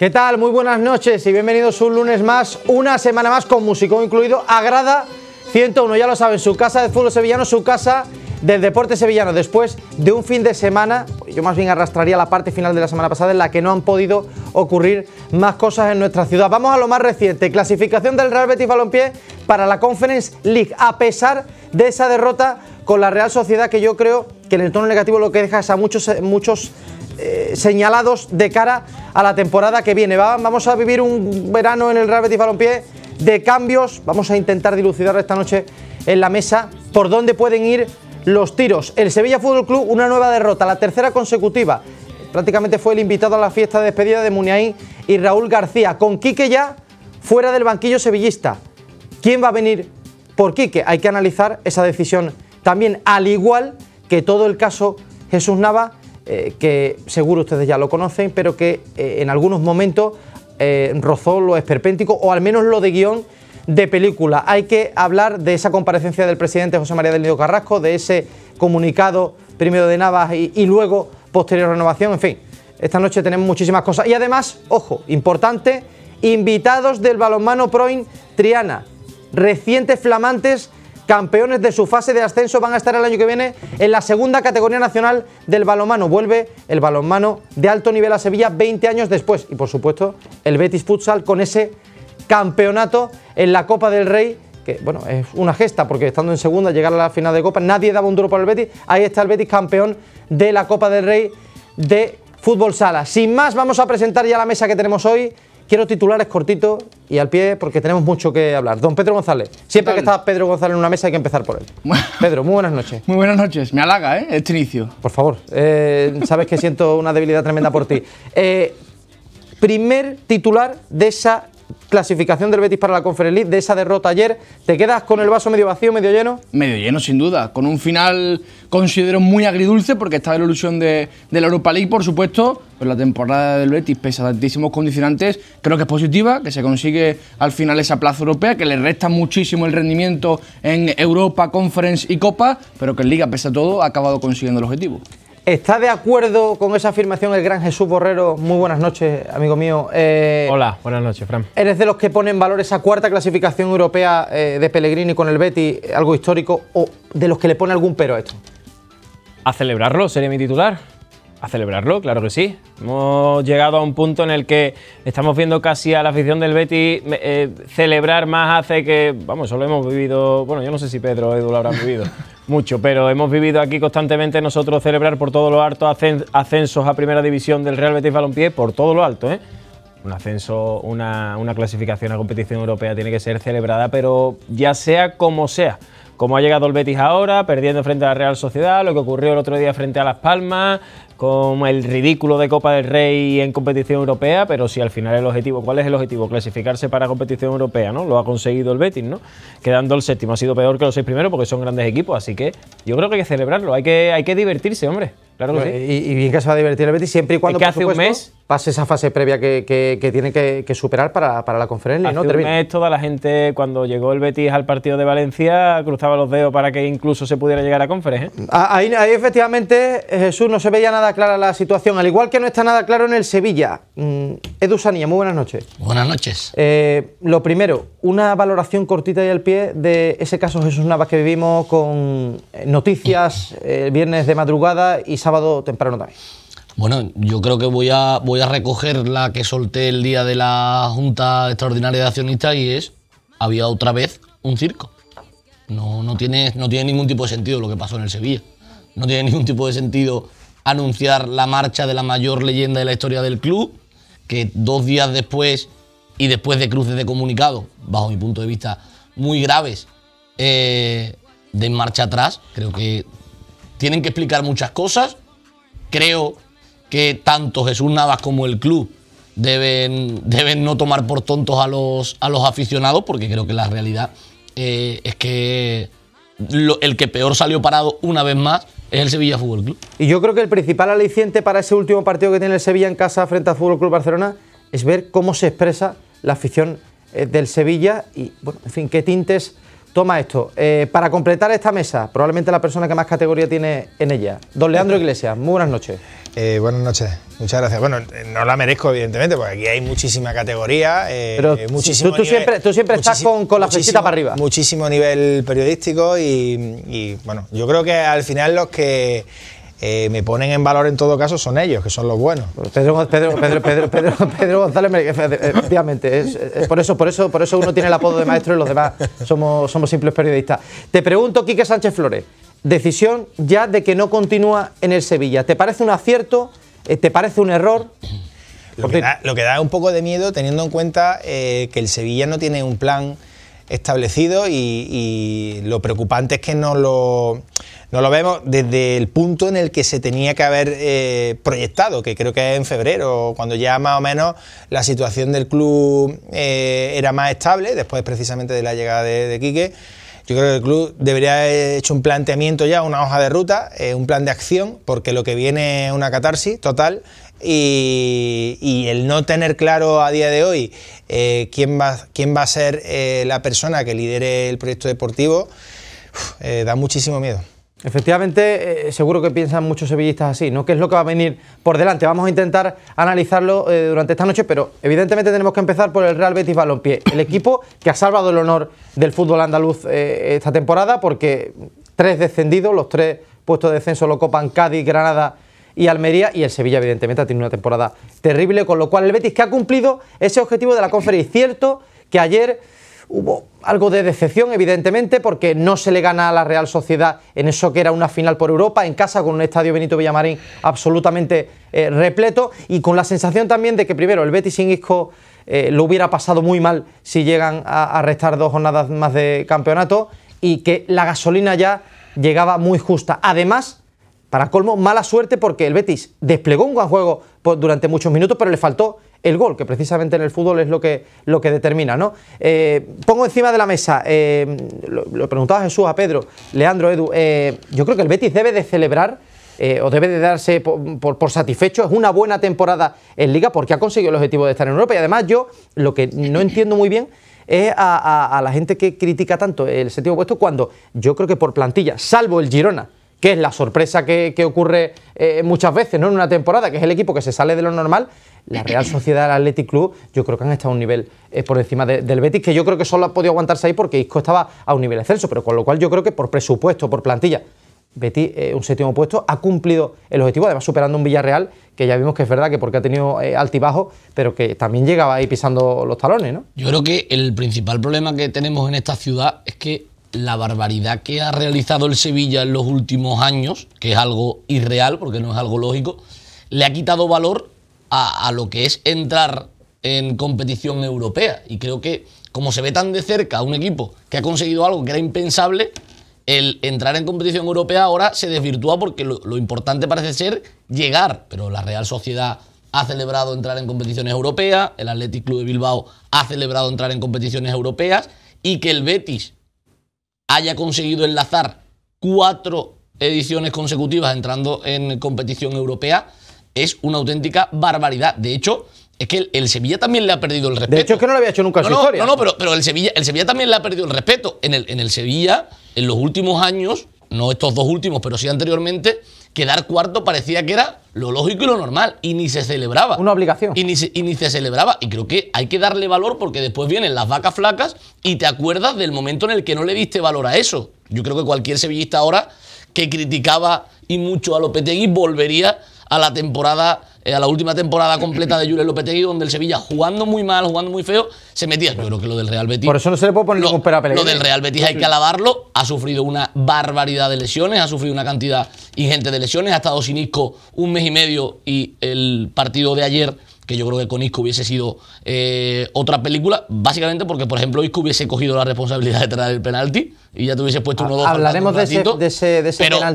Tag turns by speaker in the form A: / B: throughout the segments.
A: ¿Qué tal? Muy buenas noches y bienvenidos un lunes más, una semana más con músico incluido. Agrada 101, ya lo saben, su casa de fútbol sevillano, su casa del deporte sevillano. Después de un fin de semana, yo más bien arrastraría la parte final de la semana pasada en la que no han podido ocurrir más cosas en nuestra ciudad. Vamos a lo más reciente, clasificación del Real Betis Balompié para la Conference League, a pesar de esa derrota con la Real Sociedad que yo creo que en el tono negativo lo que deja es a muchos, eh, muchos eh, señalados de cara a la temporada que viene. Vamos a vivir un verano en el Real Betis Balompié de cambios. Vamos a intentar dilucidar esta noche en la mesa por dónde pueden ir los tiros. El Sevilla Fútbol Club, una nueva derrota, la tercera consecutiva. Prácticamente fue el invitado a la fiesta de despedida de Muniain y Raúl García, con Quique ya fuera del banquillo sevillista. ¿Quién va a venir por Quique? Hay que analizar esa decisión también, al igual que todo el caso Jesús Nava, eh, que seguro ustedes ya lo conocen, pero que eh, en algunos momentos eh, rozó lo esperpéntico, o al menos lo de guión de película. Hay que hablar de esa comparecencia del presidente José María del Nido Carrasco, de ese comunicado primero de Navas y, y luego posterior renovación, en fin. Esta noche tenemos muchísimas cosas. Y además, ojo, importante, invitados del balonmano Proin Triana, recientes flamantes campeones de su fase de ascenso, van a estar el año que viene en la segunda categoría nacional del balonmano. Vuelve el balonmano de alto nivel a Sevilla 20 años después. Y por supuesto, el Betis Futsal con ese campeonato en la Copa del Rey que bueno, es una gesta porque estando en segunda, llegar a la final de Copa, nadie daba un duro para el Betis. Ahí está el Betis campeón de la Copa del Rey de Fútbol Sala. Sin más, vamos a presentar ya la mesa que tenemos hoy. Quiero titulares cortitos y al pie porque tenemos mucho que hablar. Don Pedro González, siempre que está Pedro González en una mesa hay que empezar por él.
B: Pedro, muy buenas noches. Muy buenas noches, me halaga, ¿eh? Este inicio. Por favor, eh,
A: sabes que siento una debilidad tremenda por ti. Eh, primer titular de
B: esa clasificación del Betis para la Conference League, de esa derrota ayer. ¿Te quedas con el vaso medio vacío, medio lleno? Medio lleno, sin duda. Con un final considero muy agridulce porque está la ilusión de, de la Europa League, por supuesto. Pero la temporada del Betis, pese a tantísimos condicionantes, creo que es positiva, que se consigue al final esa plaza europea, que le resta muchísimo el rendimiento en Europa, Conference y Copa, pero que en Liga, pese a todo, ha acabado consiguiendo el objetivo. ¿Está de
A: acuerdo con esa afirmación el gran Jesús Borrero? Muy buenas noches, amigo mío.
C: Eh, Hola, buenas noches, Fran.
A: ¿Eres de los que ponen valor esa cuarta clasificación europea eh, de Pellegrini con el Betty, algo histórico, o de los que le pone algún pero a esto?
C: A celebrarlo, sería mi titular a celebrarlo, claro que sí. Hemos llegado a un punto en el que estamos viendo casi a la afición del Betty eh, celebrar más hace que, vamos, solo hemos vivido, bueno, yo no sé si Pedro o Edu lo habrán vivido mucho, pero hemos vivido aquí constantemente nosotros celebrar por todo lo alto ascensos a primera división del Real Betis Balompié, por todo lo alto, ¿eh? Un ascenso, una, una clasificación a competición europea tiene que ser celebrada, pero ya sea como sea como ha llegado el Betis ahora, perdiendo frente a la Real Sociedad, lo que ocurrió el otro día frente a Las Palmas, con el ridículo de Copa del Rey en competición europea, pero si al final el objetivo, ¿cuál es el objetivo? Clasificarse para competición europea, ¿no? Lo ha conseguido el Betis, ¿no? Quedando el séptimo, ha sido peor que los seis primeros porque son grandes equipos, así que yo creo que hay que celebrarlo, hay que, hay que divertirse, hombre y, bien que se va a divertir el Betis siempre y cuando pase esa fase previa que, tiene que, superar para, la conferencia. Hace ¿no? un mes toda la gente cuando llegó el Betis al partido de Valencia cruzaba los dedos para que incluso se pudiera llegar a conferencia. ¿eh?
A: Ah, ahí, efectivamente eh, Jesús no se veía nada clara la situación, al igual que no está nada claro en el Sevilla. Mm, Edu Sanilla, muy buenas noches.
D: Buenas noches.
A: Eh, lo primero, una valoración cortita y al pie de ese caso Jesús Navas que vivimos con noticias el viernes de madrugada y temprano también.
D: Bueno, yo creo que voy a, voy a recoger la que solté el día de la Junta Extraordinaria de Accionistas y es, había otra vez un circo. No, no, tiene, no tiene ningún tipo de sentido lo que pasó en el Sevilla. No tiene ningún tipo de sentido anunciar la marcha de la mayor leyenda de la historia del club, que dos días después y después de cruces de comunicado, bajo mi punto de vista, muy graves, eh, den de marcha atrás. Creo que tienen que explicar muchas cosas creo que tanto Jesús Navas como el club deben, deben no tomar por tontos a los, a los aficionados, porque creo que la realidad eh, es que el que peor salió parado una vez más es el Sevilla Fútbol Club.
A: Y yo creo que el principal aliciente para ese último partido que tiene el Sevilla en casa frente al Fútbol Club Barcelona es ver cómo se expresa la afición eh, del Sevilla y, bueno, en fin, qué tintes Toma esto. Eh, para completar esta mesa, probablemente la persona que más categoría tiene en ella, don Leandro Iglesias, muy buenas noches.
E: Eh, buenas noches, muchas gracias. Bueno, eh, no la merezco, evidentemente, porque aquí hay muchísima categoría.
F: Pero tú, siempre, estás con, la flechita para
E: arriba. Muchísimo nivel periodístico y, bueno, yo creo que al final los que eh, me ponen en valor en todo caso son ellos, que son los buenos. Pedro, González, efectivamente,
A: es, por, eso, por, eso, por eso uno tiene el apodo de maestro y los demás somos, simples periodistas. Te pregunto, Quique Sánchez Flores, decisión ya de que no continúa en el Sevilla. ¿Te parece un acierto?
E: Eh, ¿Te parece un error? Lo que, da, un poco de miedo teniendo en cuenta eh, que el Sevilla no tiene un plan establecido y, lo preocupante es que no lo, no lo vemos desde el punto en el que se tenía que haber eh, proyectado, que creo que es en febrero, cuando ya más o menos la situación del club eh, era más estable, después precisamente de la llegada de, Quique. Yo creo que el club debería haber hecho un planteamiento ya, una hoja de ruta, eh, un plan de acción, porque lo que viene es una catarsis total y, el no tener claro a día de hoy eh, quién, va, quién va a ser eh, la persona que lidere el proyecto deportivo, eh, da muchísimo miedo. Efectivamente, seguro que piensan muchos sevillistas así, ¿no? ¿Qué es lo que va a
A: venir por delante? Vamos a intentar analizarlo durante esta noche, pero evidentemente tenemos que empezar por el Real Betis Balompié, el equipo que ha salvado el honor del fútbol andaluz esta temporada, porque tres descendidos, los tres puestos de descenso lo copan Cádiz, Granada y Almería y el Sevilla evidentemente ha tenido una temporada terrible, con lo cual el Betis que ha cumplido ese objetivo de la conferencia. Cierto que ayer hubo algo de decepción, evidentemente, porque no se le gana a la Real Sociedad en eso que era una final por Europa, en casa con un estadio Benito Villamarín absolutamente eh, repleto y con la sensación también de que primero el Betis sin Isco eh, lo hubiera pasado muy mal si llegan a restar dos jornadas más de campeonato y que la gasolina ya llegaba muy justa. Además, para colmo, mala suerte porque el Betis desplegó un buen juego durante muchos minutos, pero le faltó el gol, que precisamente en el fútbol es lo que, lo que determina. ¿no? Eh, pongo encima de la mesa, eh, lo, preguntaba Jesús a Pedro, Leandro, Edu, eh, yo creo que el Betis debe de celebrar o debe de darse por, satisfecho, es una buena temporada en liga porque ha conseguido el objetivo de estar en Europa y además yo lo que no entiendo muy bien es a, a la gente que critica tanto el sentido puesto. cuando yo creo que por plantilla, salvo el Girona, que es la sorpresa que, ocurre eh, muchas veces, ¿no? En una temporada, que es el equipo que se sale de lo normal, la Real Sociedad Athletic Club, yo creo que han estado a un nivel eh, por encima del Betis, que yo creo que solo ha podido aguantarse ahí porque Isco estaba a un nivel excelso, pero con lo cual yo creo que por presupuesto, por plantilla, Betis, eh, un séptimo puesto, ha cumplido el objetivo, además superando un Villarreal, que ya vimos que es verdad que porque ha tenido altibajo altibajos, pero que también llegaba ahí pisando los talones,
D: ¿no? Yo creo que el principal problema que tenemos en esta ciudad es que la barbaridad que ha realizado el Sevilla en los últimos años, que es algo irreal porque no es algo lógico, le ha quitado valor a, lo que es entrar en competición europea. Y creo que como se ve tan de cerca a un equipo que ha conseguido algo que era impensable, el entrar en competición europea ahora se desvirtúa porque lo, lo, importante parece ser llegar, pero la Real Sociedad ha celebrado entrar en competiciones europeas, el Athletic Club de Bilbao ha celebrado entrar en competiciones europeas y que el Betis haya conseguido enlazar cuatro ediciones consecutivas entrando en competición europea es una auténtica barbaridad. De hecho, es que el, Sevilla también le ha perdido el respeto. De hecho, es que no lo
A: había hecho nunca no, historia. No, no,
D: pero, el, Sevilla, el Sevilla también le ha perdido el respeto. En el, en el Sevilla, en los últimos años, no estos dos últimos, pero sí anteriormente, quedar cuarto parecía que era lo lógico y lo normal, y ni se celebraba. Una obligación. Y ni, se, ni se celebraba. Y creo que hay que darle valor porque después vienen las vacas flacas y te acuerdas del momento en el que no le diste valor a eso. Yo creo que cualquier sevillista ahora que criticaba y mucho a Lopetegui volvería a la temporada eh, a la última temporada completa de lópez Lopetegui, donde el Sevilla, jugando muy mal, jugando muy feo, se metía. Yo creo que lo
A: del Real Betis. Por eso no se le puede poner lo, Lo del Real Betis hay que alabarlo.
D: Ha sufrido una barbaridad de lesiones, ha sufrido una cantidad ingente de lesiones. Ha estado sin Isco un mes y medio y el partido de ayer que yo creo que con Isco hubiese sido eh, otra película, básicamente porque, por ejemplo, Isco hubiese cogido la responsabilidad de traer el penalti y ya te hubiese puesto ah, uno dos. Hablaremos de, ese, pero, pero,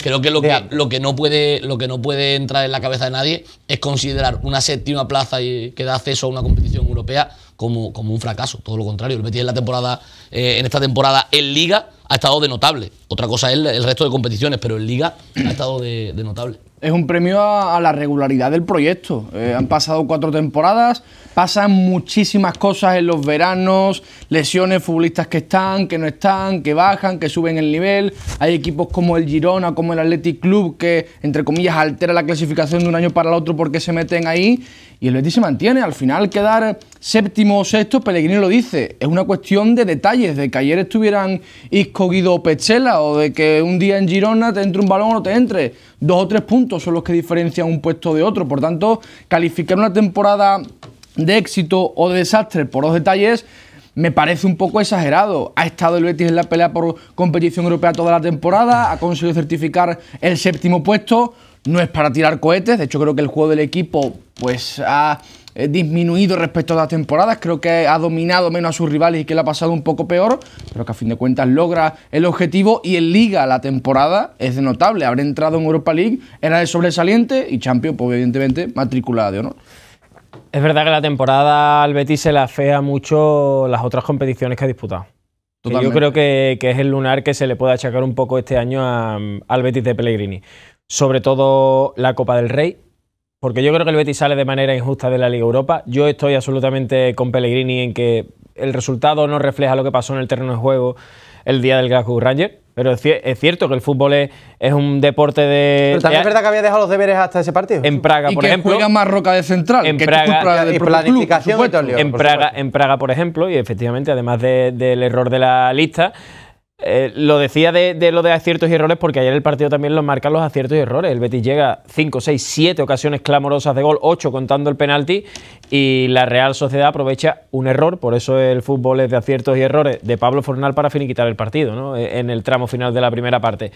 D: creo, que, lo que, no puede, lo que no puede entrar en la cabeza de nadie es considerar una séptima plaza y, que da acceso a una competición europea como, como un fracaso. Todo lo contrario, el Betis en, la temporada, eh, en esta temporada en Liga ha estado de notable. Otra cosa es el, resto de competiciones, pero en Liga ha estado de, de notable.
B: Es un premio a, la regularidad del proyecto. Eh, han pasado cuatro temporadas, pasan muchísimas cosas en los veranos, lesiones, futbolistas que están, que no están, que bajan, que suben el nivel. Hay equipos como el Girona, como el Athletic Club, que entre comillas altera la clasificación de un año para el otro porque se meten ahí. Y el Betis se mantiene. Al final quedar séptimo o sexto, Pellegrini lo dice. Es una cuestión de detalles, de que ayer estuvieran escogido Pechela, o de que un día en Girona te entre un balón o no te entre. Dos o tres puntos son los que diferencian un puesto de otro. Por tanto, calificar una temporada de éxito o de desastre por los detalles me parece un poco exagerado. Ha estado el Betis en la pelea por competición europea toda la temporada, ha conseguido certificar el séptimo puesto no es para tirar cohetes, de hecho creo que el juego del equipo pues ha eh, disminuido respecto a las temporadas, creo que ha dominado menos a sus rivales y que le ha pasado un poco peor, pero que a fin de cuentas logra el objetivo y en Liga la temporada es notable, haber entrado en Europa League era el sobresaliente y Champions pues, evidentemente matriculada de
C: Es verdad que la temporada al Betis se le afea mucho las otras competiciones que ha disputado. yo creo que, es el lunar que se le puede achacar un poco este año al Betis de Pellegrini sobre todo la Copa del Rey, porque yo creo que el Betis sale de manera injusta de la Liga Europa. Yo estoy absolutamente con Pellegrini en que el resultado no refleja lo que pasó en el terreno de juego el día del Glasgow Ranger. Pero es, cierto que el fútbol es, un deporte de. Pero también es verdad
A: que había dejado los deberes hasta ese partido.
C: En Praga, y por que Juega más roca de central. En Praga, en, Praga, en Praga, por ejemplo, y efectivamente, además del error de la lista, eh, lo decía de, lo de aciertos y errores porque ayer el partido también lo marcan los aciertos y errores. El Betis llega 5, 6, 7 ocasiones clamorosas de gol, 8 contando el penalti y la Real Sociedad aprovecha un error, por eso el fútbol es de aciertos y errores de Pablo Fornal para finiquitar el partido ¿no? Eh, en el tramo final de la primera parte.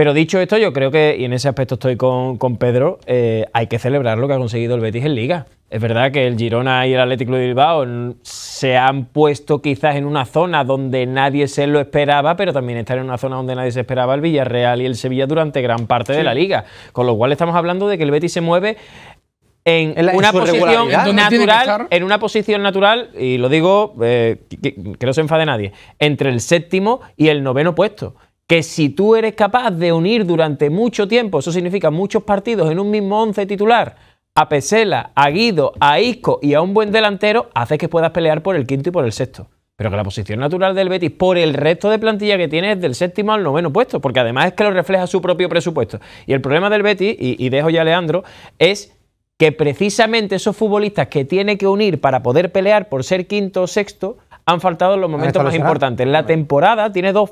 C: Pero dicho esto, yo creo que, y en ese aspecto estoy con, Pedro, eh, hay que celebrar lo que ha conseguido el Betis en Liga. Es verdad que el Girona y el Atlético de Bilbao se han puesto quizás en una zona donde nadie se lo esperaba, pero también están en una zona donde nadie se esperaba el Villarreal y el Sevilla durante gran parte de la liga. Con lo cual estamos hablando de que el Betis se mueve en, una posición natural, en una posición natural, y lo digo, eh, que, que no se enfade nadie, entre el séptimo y el noveno puesto que si tú eres capaz de unir durante mucho tiempo, eso significa muchos partidos en un mismo once titular, a Pesela, a Guido, a Isco y a un buen delantero, haces que puedas pelear por el quinto y por el sexto. Pero que la posición natural del Betis por el resto de plantilla que tiene es del séptimo al noveno puesto, porque además es que lo refleja su propio presupuesto. Y el problema del Betis, y, y dejo ya a Leandro, es que precisamente esos futbolistas que tiene que unir para poder pelear por ser quinto o sexto, han faltado los momentos más importantes. La temporada tiene dos,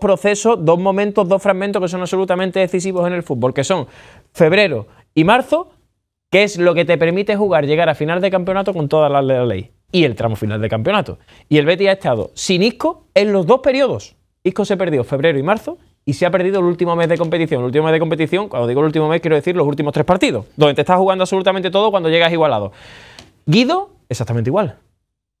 C: procesos, dos momentos, dos fragmentos que son absolutamente decisivos en el fútbol, que son febrero y marzo, que es lo que te permite jugar, llegar a final de campeonato con todas las de la ley. Y el tramo final de campeonato. Y el Betis ha estado sin Isco en los dos periodos. Isco se perdió febrero y marzo y se ha perdido el último mes de competición. El último mes de competición, cuando digo el último mes, quiero decir los últimos tres partidos, donde te estás jugando absolutamente todo cuando llegas igualado. Guido, exactamente igual.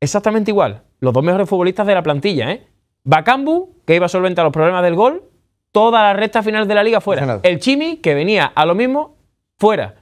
C: Exactamente igual. Los dos mejores futbolistas de la plantilla, ¿eh? Bacambu, que iba a solventar los problemas del gol, toda la recta final de la liga fuera. El Chimi, que venía a lo mismo, fuera.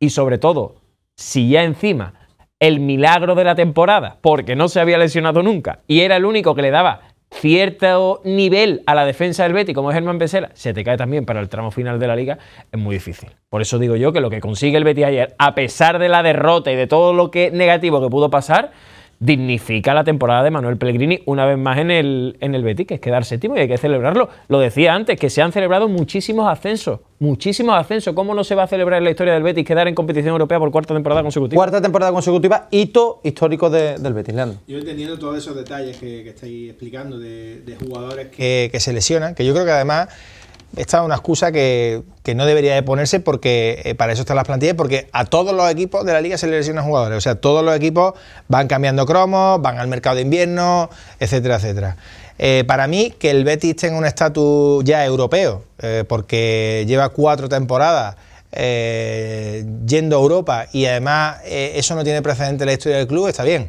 C: Y sobre todo, si ya encima el milagro de la temporada, porque no se había lesionado nunca y era el único que le daba cierto nivel a la defensa del Betty, como es Germán Pesela, se te cae también para el tramo final de la liga, es muy difícil. Por eso digo yo que lo que consigue el Betty ayer, a pesar de la derrota y de todo lo que negativo que pudo pasar, dignifica la temporada de Manuel Pellegrini una vez más en el, en el Betis, que es quedar séptimo y hay que celebrarlo. Lo decía antes, que se han celebrado muchísimos ascensos, muchísimos ascensos. ¿Cómo no se va a celebrar en la historia del Betis quedar en competición europea por cuarta temporada consecutiva? Cuarta temporada consecutiva, hito histórico del
E: Betis, Leandro. Yo entendiendo todos esos detalles que, estáis explicando de, jugadores que se lesionan, que yo creo que además esta es una excusa que, no debería de ponerse porque eh, para eso están las plantillas, porque a todos los equipos de la liga se les lesionan jugadores. O sea, todos los equipos van cambiando cromos, van al mercado de invierno, etcétera, etcétera. Eh, para mí, que el Betis tenga un estatus ya europeo, eh, porque lleva cuatro temporadas yendo a Europa y además eso no tiene precedente en la historia del club, está bien.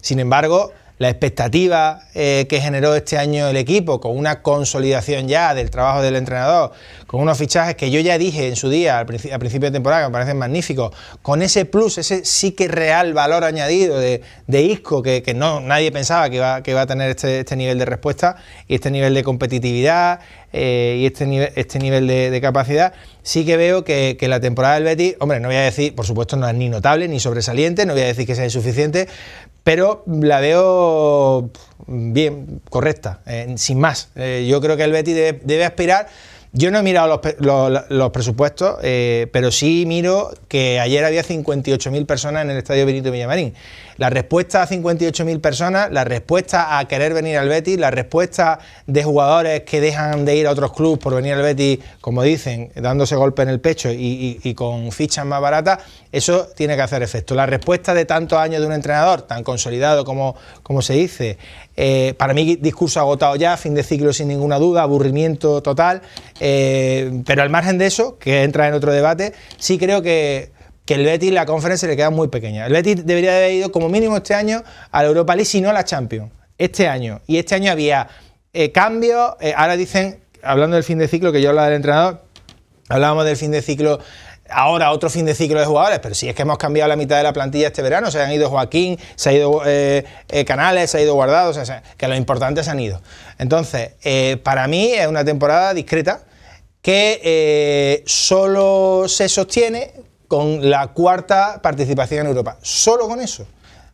E: Sin embargo, la expectativa eh, que generó este año el equipo, con una consolidación ya del trabajo del entrenador, con unos fichajes que yo ya dije en su día, al principio, de temporada, que me parecen magníficos, con ese plus, ese sí que real valor añadido de, de Isco, que, no, nadie pensaba que iba, que a tener este, este, nivel de respuesta y este nivel de competitividad eh, y este nivel, este nivel de, capacidad, sí que veo que, que, la temporada del Betis, hombre, no voy a decir, por supuesto, no es ni notable ni sobresaliente, no voy a decir que sea insuficiente, pero la veo bien, correcta, eh, sin más. Eh, yo creo que el Betty debe, aspirar. Yo no he mirado los, presupuestos, eh, pero sí miro que ayer había 58.000 personas en el estadio Benito Villamarín. La respuesta a 58.000 personas, la respuesta a querer venir al Betis, la respuesta de jugadores que dejan de ir a otros clubes por venir al Betis, como dicen, dándose golpe en el pecho y, con fichas más baratas, eso tiene que hacer efecto. La respuesta de tantos años de un entrenador, tan consolidado como, como se dice, eh, para mí discurso agotado ya, fin de ciclo sin ninguna duda, aburrimiento total, eh, pero al margen de eso, que entra en otro debate, sí creo que que el Betis la conferencia le queda muy pequeña. El Betis debería haber ido como mínimo este año a la Europa League, si no a la Champions. Este año. Y este año había eh, cambios. Eh, ahora dicen, hablando del fin de ciclo, que yo hablaba del entrenador, hablábamos del fin de ciclo ahora otro fin de ciclo de jugadores, pero si es que hemos cambiado la mitad de la plantilla este verano, se han ido Joaquín, se han ido eh, Canales, se ha ido guardados que lo importante se han ido. Entonces, para mí es una temporada discreta que solo se sostiene con la cuarta participación en Europa. Solo con eso.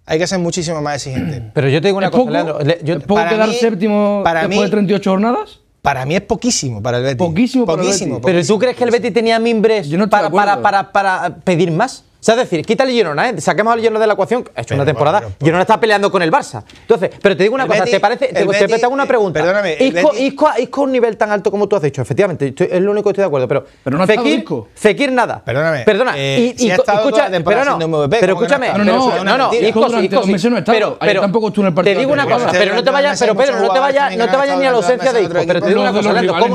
E: Hay que ser muchísimo más exigente. Pero yo te digo una cosa, ¿Puedo quedar séptimo para después mí, de 38 jornadas? Para mí es poquísimo para el Poquísimo, Pero
A: ¿tú crees que el Betis tenía mimbres para, para pedir más? O sea, es decir, quítale Girona, ¿eh? saquemos al Girona de la ecuación. Ha hecho una temporada. Bueno, Girona está peleando con el Barça. Entonces, pero te digo una cosa, ¿te parece? Te, hago una eh, pregunta. Perdóname. Isco, un nivel tan alto como tú has dicho, efectivamente. es lo único que estoy de acuerdo. Pero, pero no Fekir, Isco. Fekir nada. Perdóname. Perdona. Eh, y, si Isco, escucha, pero no, MVP, pero escúchame. No, no, no, no, Isco, Pero, tampoco estuvo en el partido. Te digo una cosa, pero no te vayas, pero Pedro, no te vayas, no te vayas ni a la ausencia de Isco. Pero te digo una cosa,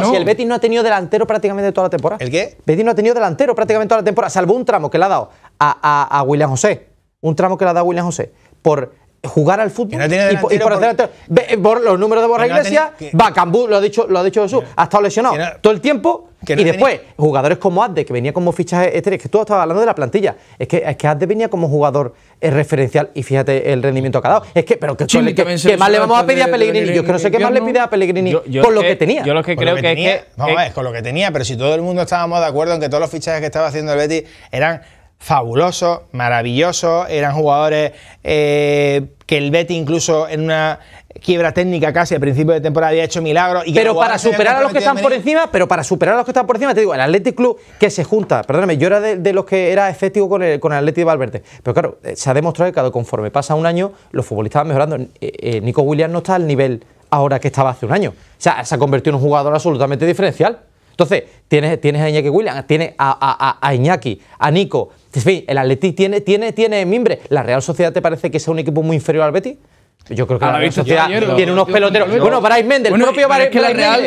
A: si el Betis no ha tenido delantero prácticamente toda la temporada. ¿El qué? Betis no ha tenido delantero prácticamente toda la temporada, salvo un tramo que le ha dado a, William José, un tramo que le la da William José, por jugar al fútbol y, por, hacer eh, los números de Borja Iglesias, va, lo ha dicho, lo ha dicho Jesús, ha estado lesionado todo el tiempo y después jugadores como Adde, que venía como fichaje este, es que tú estabas hablando de la plantilla, es que, es que Adde venía como jugador eh, referencial y fíjate el rendimiento que ha dado, es que, pero que, más le vamos a pedir a Pellegrini, yo que no sé qué más le pide a Pellegrini con lo que, tenía. Yo lo que creo que, es Vamos a ver, con
E: lo que tenía, pero si todo el mundo estábamos de acuerdo en que todos los fichajes que estaba haciendo el Betis eran Fabuloso, maravilloso, eran jugadores eh, que el Betty incluso en una quiebra técnica casi al principio de temporada había hecho milagros. Y pero para superar a los que están por
A: encima, pero para superar a los que están por encima, te digo, el Athletic Club que se junta, perdóname, yo era de, los que era efectivo con el, con el Athletic Valverde, pero claro, eh, se ha demostrado que conforme pasa un año, los futbolistas van mejorando. Eh, Nico Williams no está al nivel ahora que estaba hace un año. O sea, se ha convertido en un jugador absolutamente diferencial. Entonces, tienes, tienes a Iñaki Williams, tienes a, a, Iñaki, a Nico. En fin, el Atleti tiene, tiene, tiene mimbre. ¿La Real Sociedad te parece que es un equipo muy inferior al Betis? Yo creo que la, Real Sociedad tiene unos peloteros. bueno, para Méndez, el propio Brais que un gol a Es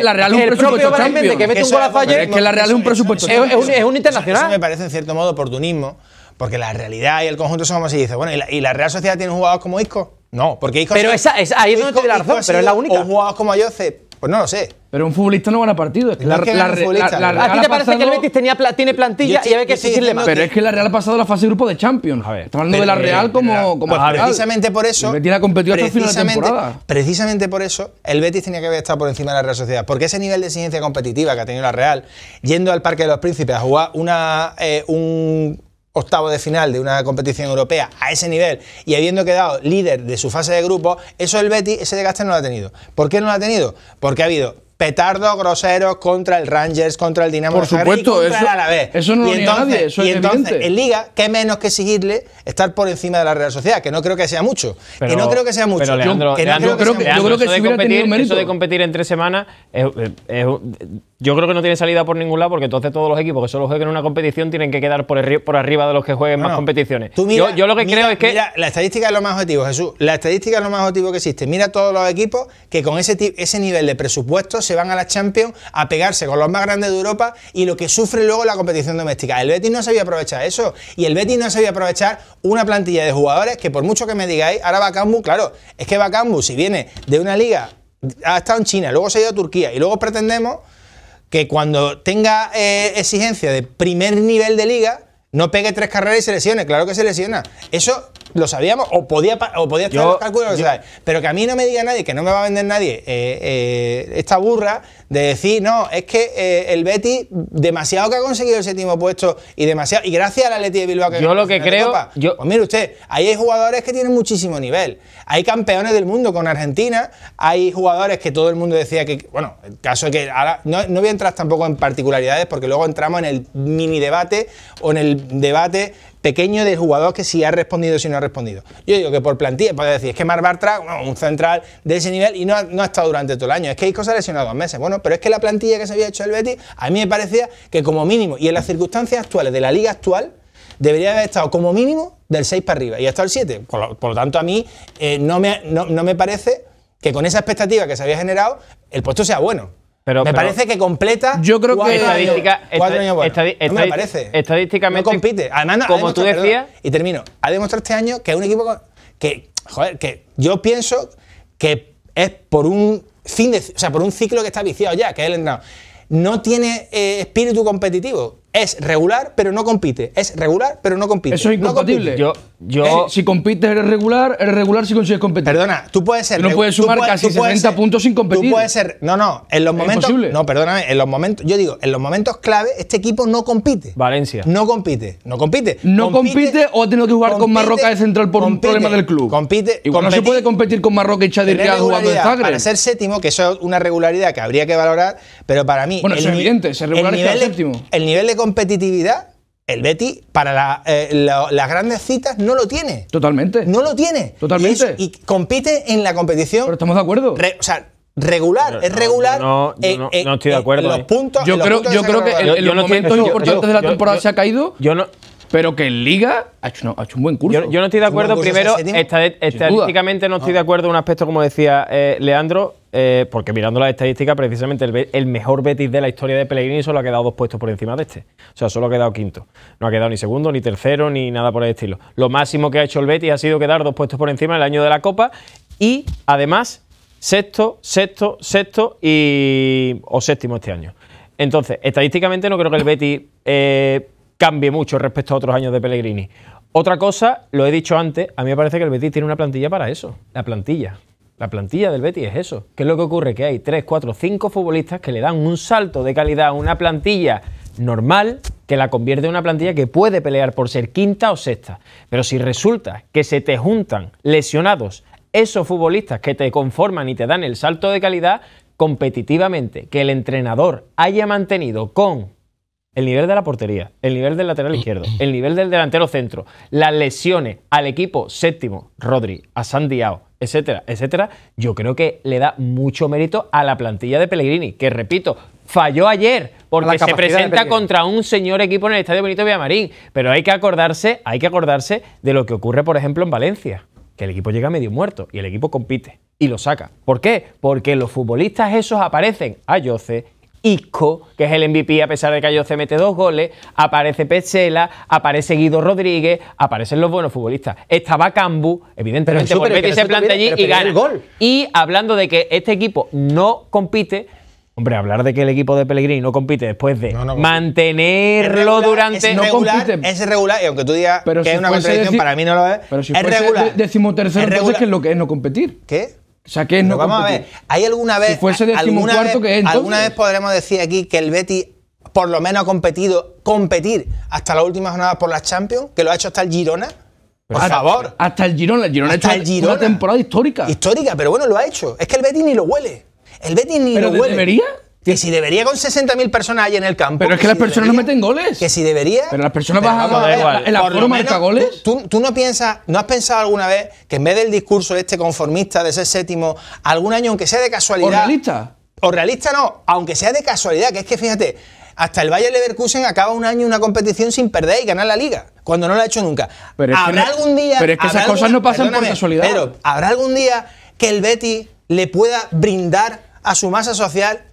A: que la Real es un presupuesto. Es, un, internacional. Eso me
E: parece en cierto modo oportunismo, porque la realidad y el conjunto son como se dice. Bueno, ¿y la, Real Sociedad tiene jugadores como Isco? No, porque Isco. Pero esa, ahí es donde la razón, pero es la única. O jugadores como Ayoce, pues no lo sé. Pero un futbolista no gana partido. Es
B: la, la, ¿A ti te parece que el
A: Betis tenía, tiene plantilla y había que exigirle
B: más? Pero es que la Real ha pasado la fase de grupo de Champions. A estamos hablando de la Real como. como precisamente por eso. El Betis competido temporada.
E: Precisamente por eso, el Betis tenía que haber estado por encima de la Real Sociedad. Porque ese nivel de exigencia competitiva que ha tenido la Real, yendo al Parque de los Príncipes a jugar una, eh, un octavo de final de una competición europea a ese nivel y habiendo quedado líder de su fase de grupo, eso el Betis, ese desgaste no lo ha tenido. ¿Por qué no lo ha tenido? Porque ha habido petardo groseros, contra el Rangers, contra el Dinamo Por supuesto, eso, Eso no lo nadie, y entonces en Liga, ¿qué menos que exigirle estar por encima de la Real Sociedad? Que no creo que sea mucho. que no creo que sea mucho. Pero Leandro, yo creo eso, de
C: competir, en tres semanas yo creo que no tiene salida por ningún lado porque entonces todos los equipos que solo jueguen una competición tienen que quedar por, arriba de los que jueguen más competiciones. yo,
E: lo que creo es que... la estadística es lo más objetivo, Jesús. La estadística es lo más objetivo que existe. Mira todos los equipos que con ese, ese nivel de presupuesto se van a la Champions a pegarse con los más grandes de Europa y lo que sufre luego la competición doméstica. El Betis no sabía aprovechar eso y el Betis no sabía aprovechar una plantilla de jugadores que por mucho que me digáis, ahora Bakambu, claro, es que Bakambu si viene de una liga, ha estado en China, luego se ha ido a Turquía y luego pretendemos que cuando tenga eh, exigencia de primer nivel de liga, no pegue tres carreras y se lesione, claro que se lesiona. Eso lo sabíamos o podía, o podía estar los cálculos Pero que a mí no me diga nadie, que no me va a vender nadie eh, eh, esta burra de decir, no, es que eh, el Betty, demasiado que ha conseguido el séptimo puesto y demasiado. Y gracias al Leti de Bilbao que Yo lo que creo. yo, pues mire usted, ahí hay jugadores que tienen muchísimo nivel. Hay campeones del mundo con Argentina, hay jugadores que todo el mundo decía que. Bueno, el caso es que No, no voy a entrar tampoco en particularidades porque luego entramos en el mini debate o en el debate pequeño de jugador que si ha respondido o si no ha respondido. Yo digo que por plantilla, puede decir, es que Mar Bartra, un central de ese nivel y no ha, estado durante todo el año. Es que hay cosas lesionadas dos meses. Bueno, pero es que la plantilla que se había hecho el Betis, a mí me parecía que como mínimo, y en las circunstancias actuales de la liga actual, debería haber estado como mínimo del 6 para arriba y hasta el 7. Por lo, tanto, a mí eh, no, me, no, no me parece que con esa expectativa que se había generado, el puesto sea bueno me parece que completa. Yo creo que. Estadística, cuatro años me Estadísticamente. No compite. Además, como tú decías. y termino. Ha demostrado este año que es un equipo que. Joder, que yo pienso que es por un fin de. O sea, por un ciclo que está viciado ya, que es el entrado. No tiene eh, espíritu competitivo. Es regular, pero no compite. Es regular, pero no compite. Eso es incompatible. No yo, eh, si, compites eres regular, eres regular si consigues competir. Perdona, tú puedes ser. no puedes sumar casi 60 puntos sin competir. Tú puedes ser. No, no, en los momentos. No, perdóname, en los momentos. Yo digo, en los momentos clave, este equipo no compite. Valencia. No compite. No compite. No compite, o ha tenido que jugar con Marroca de central por un problema del club. Compite. Y cuando no se puede competir con Marroca y Chadir que ha jugado Para ser séptimo, que eso es una regularidad que habría que valorar, pero para mí. Bueno, es evidente, ser regular séptimo. El nivel de competitividad el Betty para eh, las grandes citas no lo tiene. Totalmente. No lo tiene. Totalmente. Y, compite en la competición. Pero estamos de acuerdo. o sea, regular, es regular. No, yo no,
C: estoy de acuerdo. los puntos, yo creo, yo creo que en, los de la temporada se ha caído. Yo no. Pero que en Liga ha hecho, un buen curso. Yo, no estoy de acuerdo, primero, estadísticamente no estoy de ah. acuerdo en un aspecto, como decía eh, Leandro, eh, porque mirando las estadísticas, precisamente el, mejor Betis de la historia de Pellegrini solo ha quedado dos puestos por encima de este. O sea, solo ha quedado quinto. No ha quedado ni segundo, ni tercero, ni nada por el estilo. Lo máximo que ha hecho el Betis ha sido quedar dos puestos por encima el año de la Copa y, además, sexto, sexto, sexto y, o séptimo este año. Entonces, estadísticamente no creo que el Betis eh, cambie mucho respecto a otros años de Pellegrini. Otra cosa, lo he dicho antes, a mí me parece que el Betis tiene una plantilla para eso, la plantilla. La plantilla del Betis es eso. ¿Qué es lo que ocurre? Que hay 3, 4, 5 futbolistas que le dan un salto de calidad a una plantilla normal que la convierte en una plantilla que puede pelear por ser quinta o sexta. Pero si resulta que se te juntan lesionados esos futbolistas que te conforman y te dan el salto de calidad competitivamente, que el entrenador haya mantenido con el nivel de la portería, el nivel del lateral mm. izquierdo, el nivel del delantero centro, las lesiones al equipo séptimo, Rodri, a Sandiao, etcétera, etcétera, yo creo que le da mucho mérito a la plantilla de Pellegrini, que repito, falló ayer porque se presenta contra un señor equipo en el Estadio Benito Villamarín, pero hay que acordarse, hay que acordarse de lo que ocurre, por ejemplo, en Valencia, que el equipo llega medio muerto y el equipo compite y lo saca. ¿Por qué? Porque los futbolistas esos aparecen a ah, Yoce, Isco, que es el MVP a pesar de que se mete dos goles, aparece Pechela, aparece Guido Rodríguez, aparecen los buenos futbolistas. Estaba Cambu, evidentemente, se plantea allí y gana. Gol. Y hablando de que este equipo no compite, Hombre, hablar de que el equipo de Pellegrini no compite después de
E: mantenerlo durante. Es regular, es regular, y aunque tú digas que es una contradicción, para mí no lo es. Pero si es regular. Decimotercero, entonces, es lo que es no competir? ¿Qué? O sea, que es no Vamos a ver, ¿hay alguna vez. alguna vez, Alguna vez podremos decir aquí que el Betty por lo menos ha competido, competir hasta la última jornada por las Champions, que lo ha hecho hasta el Girona. Por favor.
B: Hasta el Girona. El Girona hasta ha hecho el Girona. una temporada
E: histórica. Histórica, pero bueno, lo ha hecho. Es que el Betis ni lo huele. El Betis ni lo huele. ¿Debería? Que si debería con 60.000 personas ahí en el campo. Pero es que, las personas no meten goles. Que si debería. Pero las personas van a. ¿El aforo marca goles? Tú, no piensas, no has pensado alguna vez que en vez del discurso de este conformista de ser séptimo, algún año, aunque sea de casualidad. ¿O realista? O realista no, aunque sea de casualidad, que es que fíjate, hasta el Bayern Leverkusen acaba un año una competición sin perder y ganar la liga, cuando no lo ha hecho nunca. Pero habrá es que algún día. Pero es que esas cosas no pasan por casualidad. Pero habrá algún día que el Betty le pueda brindar a su masa social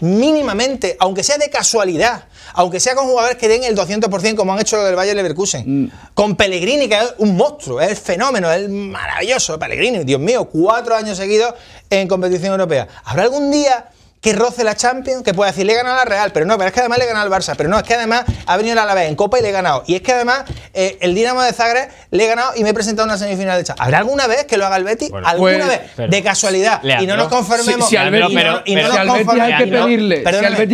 E: mínimamente, aunque sea de casualidad, aunque sea con jugadores que den el 200% como han hecho los del Bayern Leverkusen, mm. con Pellegrini, que es un monstruo, es el fenómeno, es el maravilloso Pellegrini, Dios mío, cuatro años seguidos en competición europea. ¿Habrá algún día que roce la Champions, que puede decir, le he ganado a la Real, pero no, pero es que además le he ganado al Barça, pero no, es que además ha venido a la vez en Copa y le he ganado. Y es que además eh, el Dinamo de Zagreb le he ganado y me he presentado una semifinal de Champions. ¿Habrá alguna vez que lo haga el Betis? alguna pues, vez, de casualidad. y no nos conformemos. Pero si al Betis hay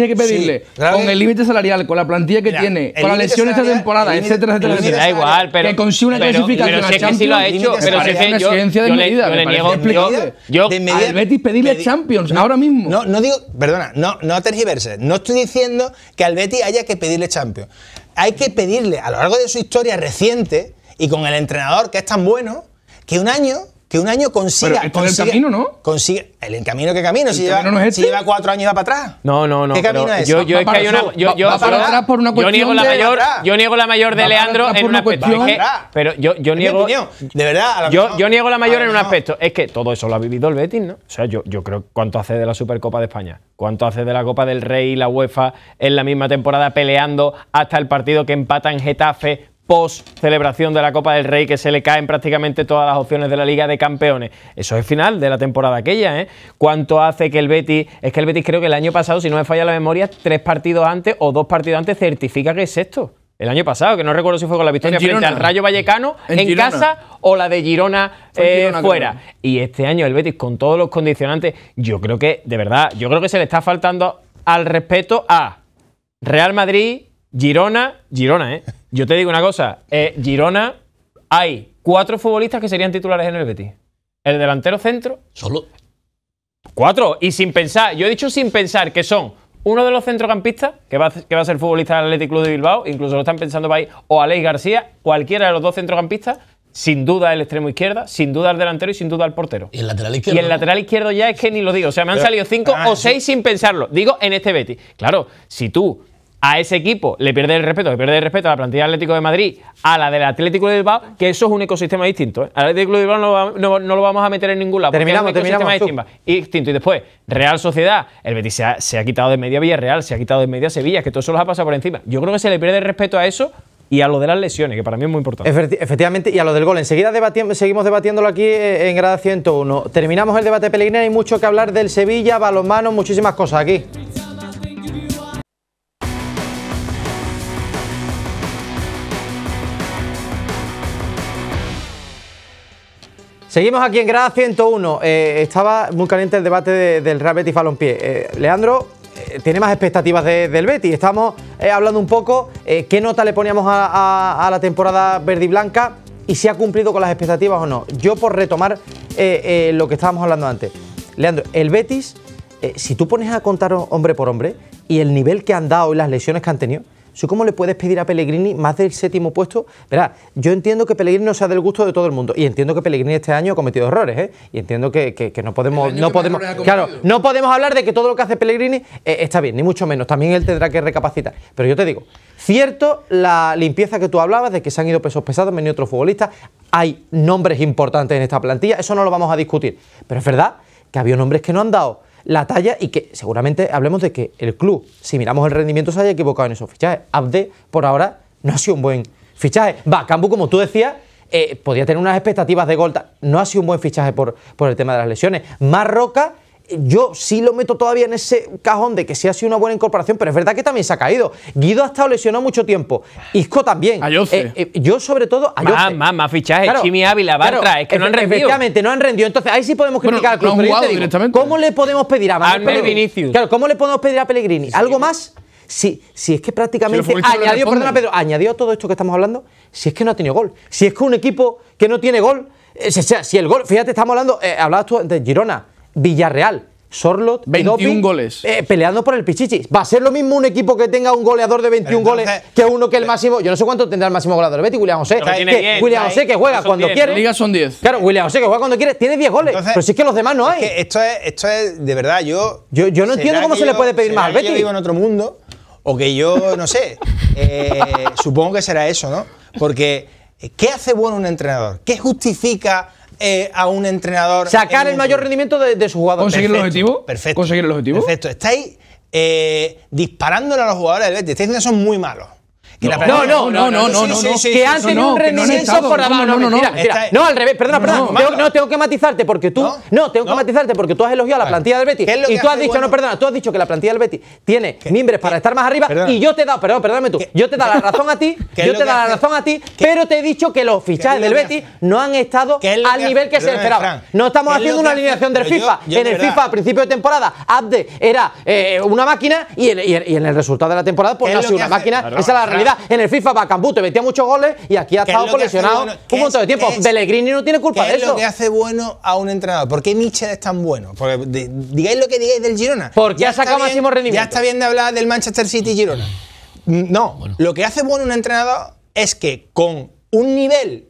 B: que pedirle, con el límite salarial, con la plantilla que tiene, con la lesión esta temporada, etcétera, etcétera, etcétera. Da igual, pero. Que consiga una clasificación a Champions. lo ha hecho, pero si es una ciencia de
E: Yo le niego. Al Betis pedirle Champions ahora mismo. No perdona, no, no tergiverses, no estoy diciendo que al Betis haya que pedirle Champions. Hay que pedirle a lo largo de su historia reciente y con el entrenador que es tan bueno, que un año que un año consiga. el camino, ¿no? el, camino que camino. si, este. lleva, cuatro años y va para atrás. No, no, no. ¿Qué camino es? Yo, yo niego la mayor,
C: yo niego la mayor de Leandro en un aspecto. pero yo, yo niego. De verdad. yo, niego la mayor en un aspecto. Es que todo eso lo ha vivido el Betis, ¿no? O sea, yo, yo creo cuánto hace de la Supercopa de España. ¿Cuánto hace de la Copa del Rey y la UEFA en la misma temporada peleando hasta el partido que empata en Getafe post celebración de la Copa del Rey que se le caen prácticamente todas las opciones de la Liga de Campeones. Eso es final de la temporada aquella, ¿eh? ¿Cuánto hace que el Betis? Es que el Betis creo que el año pasado, si no me falla la memoria, tres partidos antes o dos partidos antes certifica que es esto. El año pasado, que no recuerdo si fue con la victoria frente al Rayo Vallecano en, casa o la de Girona, eh, fuera. Y este año el Betis con todos los condicionantes, yo creo que, de verdad, yo creo que se le está faltando al respeto a Real Madrid, Girona, Girona, ¿eh? Yo te digo una cosa, eh, Girona hay cuatro futbolistas que serían titulares en el Betis. El delantero centro. Solo. Cuatro. Y sin pensar, yo he dicho sin pensar que son uno de los centrocampistas, que va, a, que va a ser futbolista del Athletic Club de Bilbao, incluso lo están pensando para ahí, o Aleix García, cualquiera de los dos centrocampistas, sin duda el extremo izquierda, sin duda el delantero y sin duda el
D: portero. Y el lateral izquierdo. Y
C: el lateral izquierdo ya es que ni lo digo. O sea, me han salido cinco ah, o seis sin pensarlo. Digo en este Betis. Claro, si tú a ese equipo le pierde el respeto, le pierde el respeto a la plantilla del Atlético de Madrid, a la del Atlético de Bilbao, que eso es un ecosistema distinto. ¿eh? Al Atlético de Bilbao no, lo vamos a meter en ningún lado. Terminamos, es terminamos distinto. Y después, Real Sociedad, el Betis se ha, quitado de media Villarreal, se ha quitado de media Sevilla, que todo eso los ha pasado por encima. Yo creo que se le pierde el respeto a eso y a lo de las lesiones, que para mí es muy importante.
A: Efectivamente, y a lo del gol. Enseguida seguimos debatiéndolo aquí eh, en grada 101. Terminamos el debate Pellegrini, hay mucho que hablar del Sevilla, balonmano, muchísimas cosas aquí. Seguimos aquí en Grada 101. Eh, estaba muy caliente el debate del Real Betis Balompié. Eh, Leandro eh, tiene más expectativas del Betis. Estamos hablando un poco qué nota le poníamos a, la temporada verde y blanca y si ha cumplido con las expectativas o no. Yo por retomar lo que estábamos hablando antes. Leandro, el Betis, si tú pones a contar hombre por hombre y el nivel que han dado y las lesiones que han tenido, ¿Cómo le puedes pedir a Pellegrini más del séptimo puesto? Verá, yo entiendo que Pellegrini no sea del gusto de todo el mundo. Y entiendo que Pellegrini este año ha cometido errores, ¿eh? Y entiendo que, no podemos. No podemos claro, no podemos hablar de que todo lo que hace Pellegrini eh, está bien, ni mucho menos. También él tendrá que recapacitar. Pero yo te digo, cierto la limpieza que tú hablabas de que se han ido pesos pesados, han venido otros futbolistas. Hay nombres importantes en esta plantilla, eso no lo vamos a discutir. Pero es verdad que había nombres que no han dado la talla y que seguramente hablemos de que el club, si miramos el rendimiento, se haya equivocado en esos fichajes. Abde, por ahora, no ha sido un buen fichaje. Va, Cambu, como tú decías, eh, podía tener unas expectativas de gol. No ha sido un buen fichaje por, por el tema de las lesiones. Marroca yo sí lo meto todavía en ese cajón de que sí ha sido una buena incorporación, pero es verdad que también se ha caído. Guido ha estado lesionado mucho tiempo. Isco también. Ah, eh, eh, yo, sobre todo, a ah, Más, más, fichajes. Ávila, Bartra, es que no han rendido. Efectivamente, no han rendido. Entonces, ahí sí podemos criticar al club. ¿Cómo le podemos pedir a Pellegrini? Claro, ¿cómo le podemos pedir a Pellegrini? ¿Algo más? Si, sí es que prácticamente añadió, perdona Pedro, añadió todo esto que estamos hablando, si es que no ha tenido gol, si es que un equipo que no tiene gol, eh, si, si, el gol, fíjate, estamos hablando, hablabas tú de Girona, Villarreal. Sorlot, 21 goles. Eh, peleando por el Pichichi. ¿Va a ser lo mismo un equipo que tenga un goleador de 21 goles que uno que el máximo. Yo no sé cuánto tendrá el máximo goleador de Betty, William José. William José que juega cuando 10, quiere.
B: Liga
E: son 10. Claro, William José que juega cuando quiere, tiene 10 goles. pero si es que los demás no hay. esto, es, esto es, de verdad, yo. Yo, yo no entiendo cómo se le puede pedir más al Betty. Yo vivo en otro mundo, o que yo, no sé. Eh, supongo que será eso, ¿no? Porque, eh, ¿qué hace bueno un entrenador? ¿Qué justifica.? Eh, a un entrenador. Sacar el mayor rendimiento de, su jugador. ¿Conseguir el objetivo? Perfecto. ¿Conseguir el objetivo? Perfecto. Estáis eh, disparándole a los jugadores del Betis. Estáis diciendo que son muy malos no, no, no, no, no, no, no, que han un rendimiento por abajo. No, no, no, no, al revés, perdona, perdona, no, tengo que matizarte
A: porque tú, no, tengo que matizarte porque tú has elogiado a la plantilla del Betis y tú has dicho, no, perdona, tú has dicho que la plantilla del Betis tiene mimbres para estar más arriba y yo te he dado, perdón, perdóname tú, yo te da la razón a ti, yo te he dado la razón a ti, pero te he dicho que los fichajes del Betis no han estado al nivel que se esperaba. No estamos haciendo una alineación del FIFA. En el FIFA a principio de temporada, Abde era eh, una máquina y en el resultado de la temporada pues no ha sido una máquina, esa es la realidad en el FIFA Bacambú te metía muchos goles y aquí ha estado coleccionado
E: un montón de tiempo. Pellegrini
A: no tiene culpa de eso. es lo que
E: hace bueno a un entrenador? ¿Por qué Michel es tan bueno? Porque digáis lo que digáis del Girona. Porque ya ha sacado máximo rendimiento. Ya está bien de hablar del Manchester City Girona. Mm, no, lo que hace bueno un entrenador es que con un nivel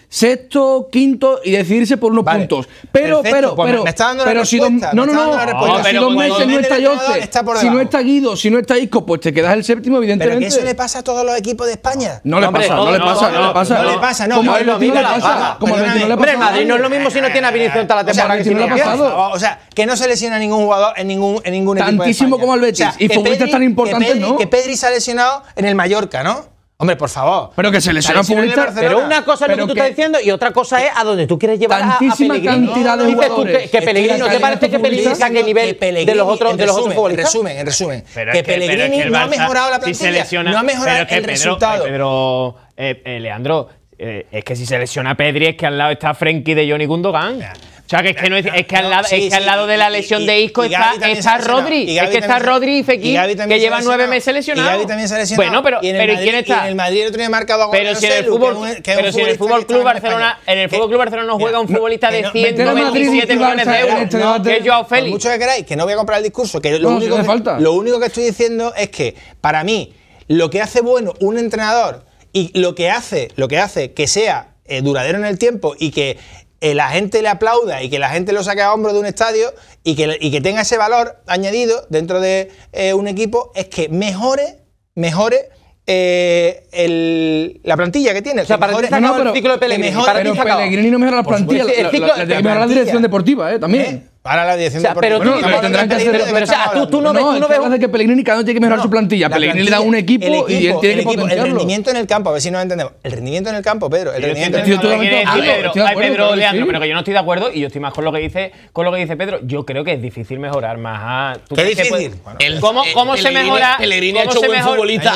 B: sexto, quinto y decidirse por unos puntos. Pero, pero, pues pero, me está dando pero si no, no, no, ah, si no está Jose, si no está Guido, si no está Isco, pues te quedas el séptimo, evidentemente.
E: Pero eso le pasa a todos los equipos de España. No, le pasa, no, le pasa, no, le pasa. No, le pasa, no. Como el no le pasa. Madrid no es lo mismo si no tiene a Vinicius toda la temporada. no le ha pasado. O sea, que no se lesiona ningún jugador en ningún en ningún equipo. Tantísimo como el Betis y futbolistas tan importantes, ¿no? Que Pedri se ha lesionado en el Mallorca, ¿no? Hombre, por favor. Pero que se lesiona publicar. Pero una cosa es lo que tú estás diciendo
A: y otra cosa es a donde tú quieres llevar a, Tantísima cantidad de Dices tú que, Pellegrini no ¿te parece que Pellegrini está a qué nivel de los otros, de los otros futbolistas? En resumen,
E: en resumen. que, Pellegrini no ha mejorado la plantilla, no ha mejorado el resultado.
C: Eh, pero, eh, eh, Leandro, es que si se lesiona Pedri es que al lado está Frenkie de Johnny Gundogan sea, que es que, no es, es que al lado, de la lesión de Isco está, está Rodri. Es que está Rodri y Fekir, que lleva nueve
E: meses lesionados. Y Gaby también se lesionado. Bueno, pero, pero ¿quién está? en el Madrid otro día marcado. Pero si pero si en el fútbol Club Barcelona,
C: en el Barcelona no juega un futbolista de 197 millones de euros, este que es Joao Félix.
E: Mucho que queráis, que no voy a comprar el discurso, lo único que, lo único que estoy diciendo es que para mí lo que hace bueno un entrenador y lo que hace, lo que hace que sea duradero en el tiempo y que la gente le aplauda y que la gente lo saque a hombro de un estadio y que, y que tenga ese valor añadido dentro de eh, un equipo es que mejore, mejore. Eh, la plantilla que tiene. O sea, para no, no, el ciclo de Pelegrini no mejora la, la, la, dirección
B: deportiva, eh, también. Eh,
E: para la dirección de… pero deportiva. que hacer, pero, tú, no, no, ves,
B: que Pellegrini cada uno tiene que mejorar su plantilla. Pellegrini le da un equipo, y tiene el que potenciarlo. El rendimiento
E: en el campo, a ver si nos entendemos. El rendimiento en el campo, Pedro. El rendimiento en el
C: campo. Pedro, Leandro, pero que yo no estoy de acuerdo y yo estoy más con lo que dice, con lo que dice Pedro. Yo creo que es difícil mejorar más. Ah, ¿Qué difícil? Eh, ¿Cómo se mejora? Pellegrini ha hecho buen futbolista.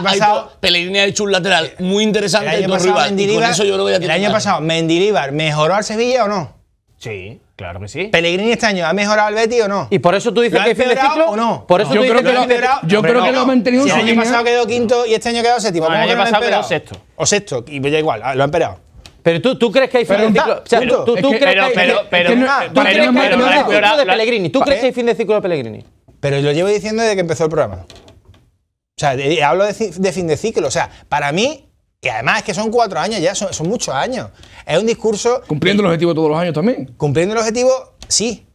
D: Pellegrini ha hecho un lateral eh, muy interesante. El año pasado
E: Mendilibar mejoró al Sevilla o no? Sí. Claro que sí. ¿Pellegrini este año ha mejorado el Betis o no? ¿Y por eso tú dices que hay. fin de ciclo? o no? Por eso yo creo que, lo, ha empeorado. yo creo si el año pasado quedó quinto y este año quedó séptimo. Ah, el año pasado quedó sexto. O sexto, y ya igual, ah, lo han empeorado. Pero tú, tú crees que hay fin de ciclo. O sea, tú, crees que hay fin de ciclo de Pellegrini. ¿Tú crees que hay fin de ciclo de Pellegrini? Pero lo llevo diciendo desde que empezó el programa. O sea, hablo de fin de ciclo. O sea, para mí y además es que son cuatro años ya, son, muchos años. Es un discurso... Cumpliendo el objetivo todos los años también. Cumpliendo el objetivo, sí.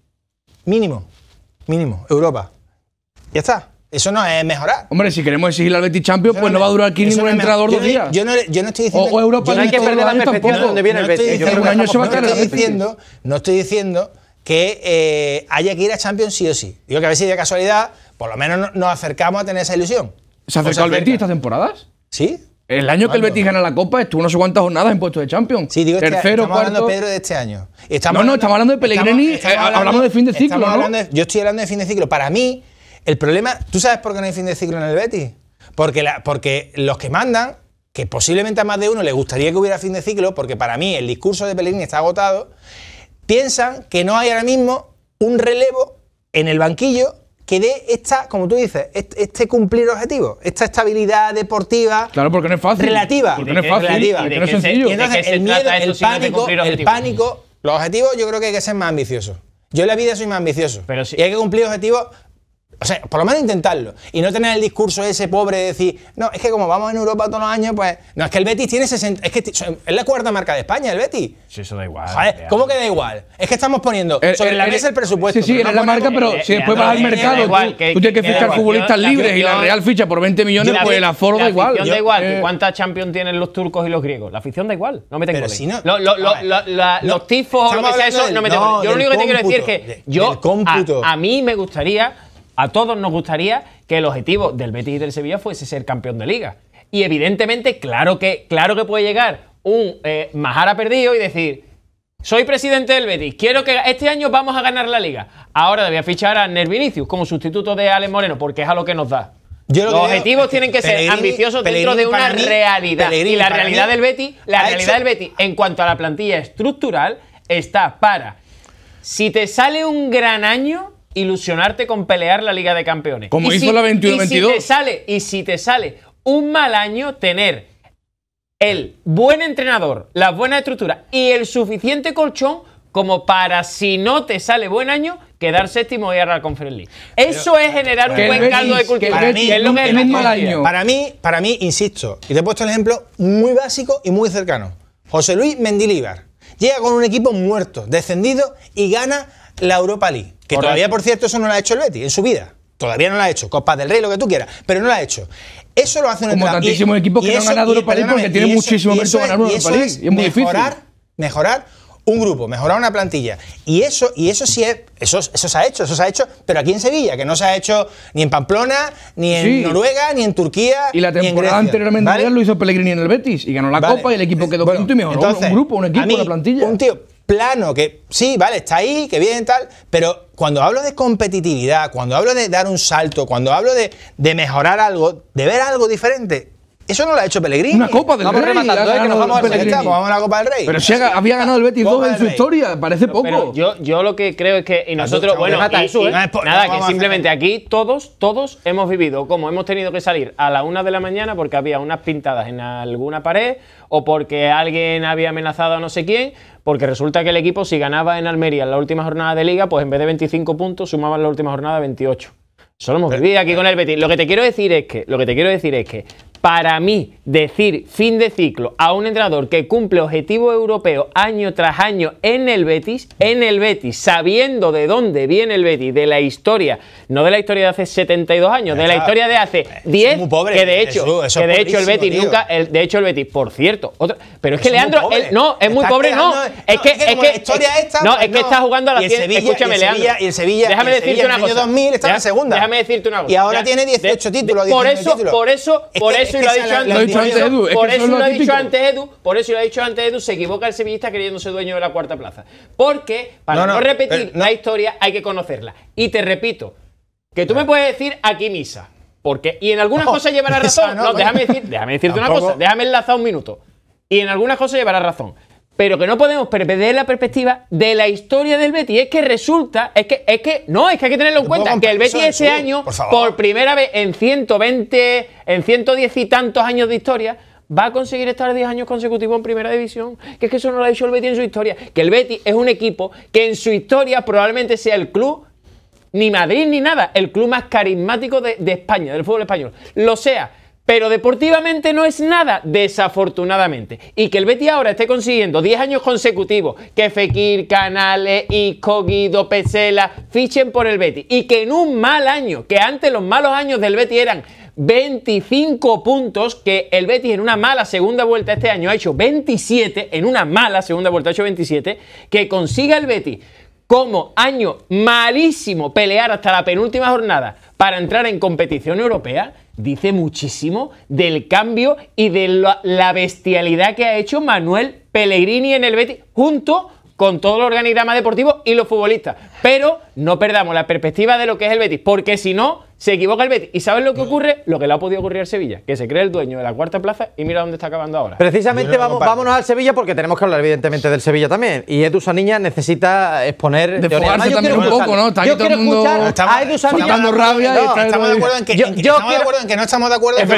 E: Mínimo. Mínimo. Europa. Ya está. Eso no es mejorar. Hombre, si queremos exigir al Betis Champions, pues no, va a durar aquí ningún un entrenador dos días. Yo no, yo no, estoy diciendo... O, o Europa no hay que perder la perspectiva viene el Betis. yo un año se va a estoy diciendo, no estoy diciendo que eh, haya que ir a Champions sí o sí. Digo que a ver si de casualidad, por lo menos nos acercamos a tener esa ilusión. ¿Se acercó al el Betis estas
B: temporadas? Sí, el año que el Betis gana la Copa estuvo no sé cuántas jornadas en puestos de Champions. Sí, digo, este Tercero, estamos hablando hablando, Pedro,
E: de este año. no, no, estamos hablando de Pellegrini, eh, hablamos de fin de ciclo, ¿no? yo estoy hablando de fin de ciclo. Para mí, el problema... ¿Tú sabes por qué no hay fin de ciclo en el Betis? Porque, porque los que mandan, que posiblemente a más de uno le gustaría que hubiera fin de ciclo, porque para mí el discurso de Pellegrini está agotado, piensan que no hay ahora mismo un relevo en el banquillo que dé esta, como tú dices, este, cumplir objetivos, esta estabilidad deportiva. Claro, porque no es fácil. Relativa. Porque no es fácil. es sencillo. Se, el miedo, el pánico, los objetivos yo creo que hay que ser más ambiciosos. Yo en la vida soy más ambicioso. Pero si, y hay que cumplir objetivos o sea, por lo menos intentarlo. Y no tener el discurso ese pobre de decir, no, es que como vamos en Europa todos los años, pues. No, es que el Betis tiene 60. Es que es la cuarta marca de España, el Betis. Sí, eso da igual. ¿cómo que da igual? Es que estamos poniendo sobre la mesa el presupuesto. Sí, sí, eres la marca, pero si después vas al eh, mercado, tú, tienes que fichar futbolistas libres y la Real ficha por 20 millones, pues el aforo da
B: igual. La afición da igual. Eh.
C: ¿Cuántas champions tienen los turcos y los griegos? La afición da igual. No me tengo Los tifos o lo que sea eso, no me tengo Yo lo único que te quiero decir es que yo. A mí me gustaría a todos nos gustaría que el objetivo del Betis y del Sevilla fuese ser campeón de liga. Y evidentemente, claro que, claro que puede llegar un eh, Majara perdido y decir, soy presidente del Betis, quiero que este año vamos a ganar la liga. Ahora debía fichar a Nervinicius como sustituto de Ale Moreno, porque es a lo que nos da. Los objetivos tienen que ser ambiciosos dentro de una realidad. y la realidad del Betis, la realidad del Betis en cuanto a la plantilla estructural está para si te sale un gran año, ilusionarte con pelear la Liga de Campeones. Como hizo la 21-22. Y, si te sale, y si te sale un mal año, tener el buen entrenador, la buena estructura y el suficiente colchón como para, si no te sale buen año, quedar séptimo y arrancar con League. Eso es generar un buen caldo de cultivo. Para, mí, Para mí,
E: para mí, insisto, y te he puesto el ejemplo muy básico y muy cercano. José Luis Mendilíbar llega con un equipo muerto, descendido y gana la Europa League. Que todavía, por cierto, eso no lo ha hecho el Betis en su vida. Todavía no lo ha hecho. Copa del Rey, lo que tú quieras, pero no lo ha hecho. Eso lo hace un Como tantísimos equipos que no han ganado Europa League porque tiene muchísimo mérito ganar Europa League. Es, es muy mejorar, difícil. Mejorar un grupo, mejorar una plantilla. Y eso, y eso sí es, eso, eso se ha hecho, eso se ha hecho, pero aquí en Sevilla, que no se ha hecho ni en Pamplona, ni en Noruega, ni en Turquía. Y la temporada anteriormente lo hizo Pellegrini en el Betis y ganó la Copa y el equipo quedó bueno, y mejoró un grupo, un equipo, una plantilla plano, que sí, vale, está ahí, que bien, tal, pero cuando hablo de competitividad, cuando hablo de dar un salto, cuando hablo de, de mejorar algo, de ver algo diferente, eso no lo ha hecho Pellegrini. Una Copa del vamos Rey. ¿eh? que nos vamos, vamos a la Copa del Rey. Pero si había
B: ganado el Betis 2 en su historia, parece poco.
C: yo, yo lo que creo es que. Y nosotros, bueno, ¿eh? nada, que simplemente aquí todos, todos hemos vivido como hemos tenido que salir a la una de la mañana porque había unas pintadas en alguna pared o porque alguien había amenazado a no sé quién. Porque resulta que el equipo, si ganaba en Almería en la última jornada de liga, pues en vez de 25 puntos, sumaban la última jornada 28. Solo hemos vivido aquí eh, con el Betis. Lo que te quiero decir es que, lo que te quiero decir es que para mí, decir fin de ciclo a un entrenador que cumple objetivo europeo año tras año en el Betis, en el Betis, sabiendo de dónde viene el Betis, de la historia, no de la historia de hace 72 años, de la historia de hace 10, que de hecho, que de hecho el Betis nunca, de hecho el Betis, por cierto, pero es que Leandro, no, es muy pobre, no, es que, es pues que, no, es que está jugando a la 100, escúchame, Leandro, y el Sevilla, déjame decirte una cosa, 2000 está en segunda, déjame decirte una cosa, y ahora tiene 18 títulos, por eso, este por eso, por eso por eso lo ha dicho antes Edu. Por eso lo ha dicho antes Edu. Se equivoca el sevillista creyéndose dueño de la cuarta plaza. Porque para no, repetir la historia hay que conocerla. Y te repito, que tú me puedes decir aquí misa. Porque, y en algunas cosas llevará ah, razón. No, déjame, déjame decirte una cosa. Déjame enlazar un minuto. Y en algunas cosas llevará razón pero que no podemos perder la perspectiva de la historia del Betis. Es que resulta, es que, es que, no, es que hay que tenerlo en cuenta, que el Betis ese año, por, primera vez en 120, en 110 y tantos años de historia, va a conseguir estar 10 años consecutivos en primera división. Que es que eso no lo ha dicho el Betis en su historia. Que el Betis es un equipo que en su historia probablemente sea el club ni Madrid ni nada, el club más carismático de, de España, del fútbol español. Lo sea, pero deportivamente no es nada, desafortunadamente. Y que el Betty ahora esté consiguiendo 10 años consecutivos que Fekir, Canales, y Cogido Pesela fichen por el Betty. Y que en un mal año, que antes los malos años del Betty eran 25 puntos que el Betis en una mala segunda vuelta este año ha hecho 27, en una mala segunda vuelta ha hecho 27, que consiga el Betis como año malísimo pelear hasta la penúltima jornada para entrar en competición europea, dice muchísimo del cambio y de la bestialidad que ha hecho Manuel Pellegrini en el Betis junto con todo el organigrama deportivo y los futbolistas. Pero no perdamos la perspectiva de lo que es el Betis, porque si no, se equivoca el Betis. ¿Y sabes lo que ocurre? Lo que le ha podido ocurrir al Sevilla, que se cree el dueño de la cuarta plaza y mira dónde está acabando ahora. Precisamente vamos,
A: vámonos al Sevilla porque tenemos que hablar evidentemente del Sevilla también. Y Edu Saniña necesita exponer... De ah, yo también un poco, ¿no? Está todo el mundo a rabia. estamos
E: de acuerdo en que, estamos de acuerdo en que no estamos de acuerdo en que...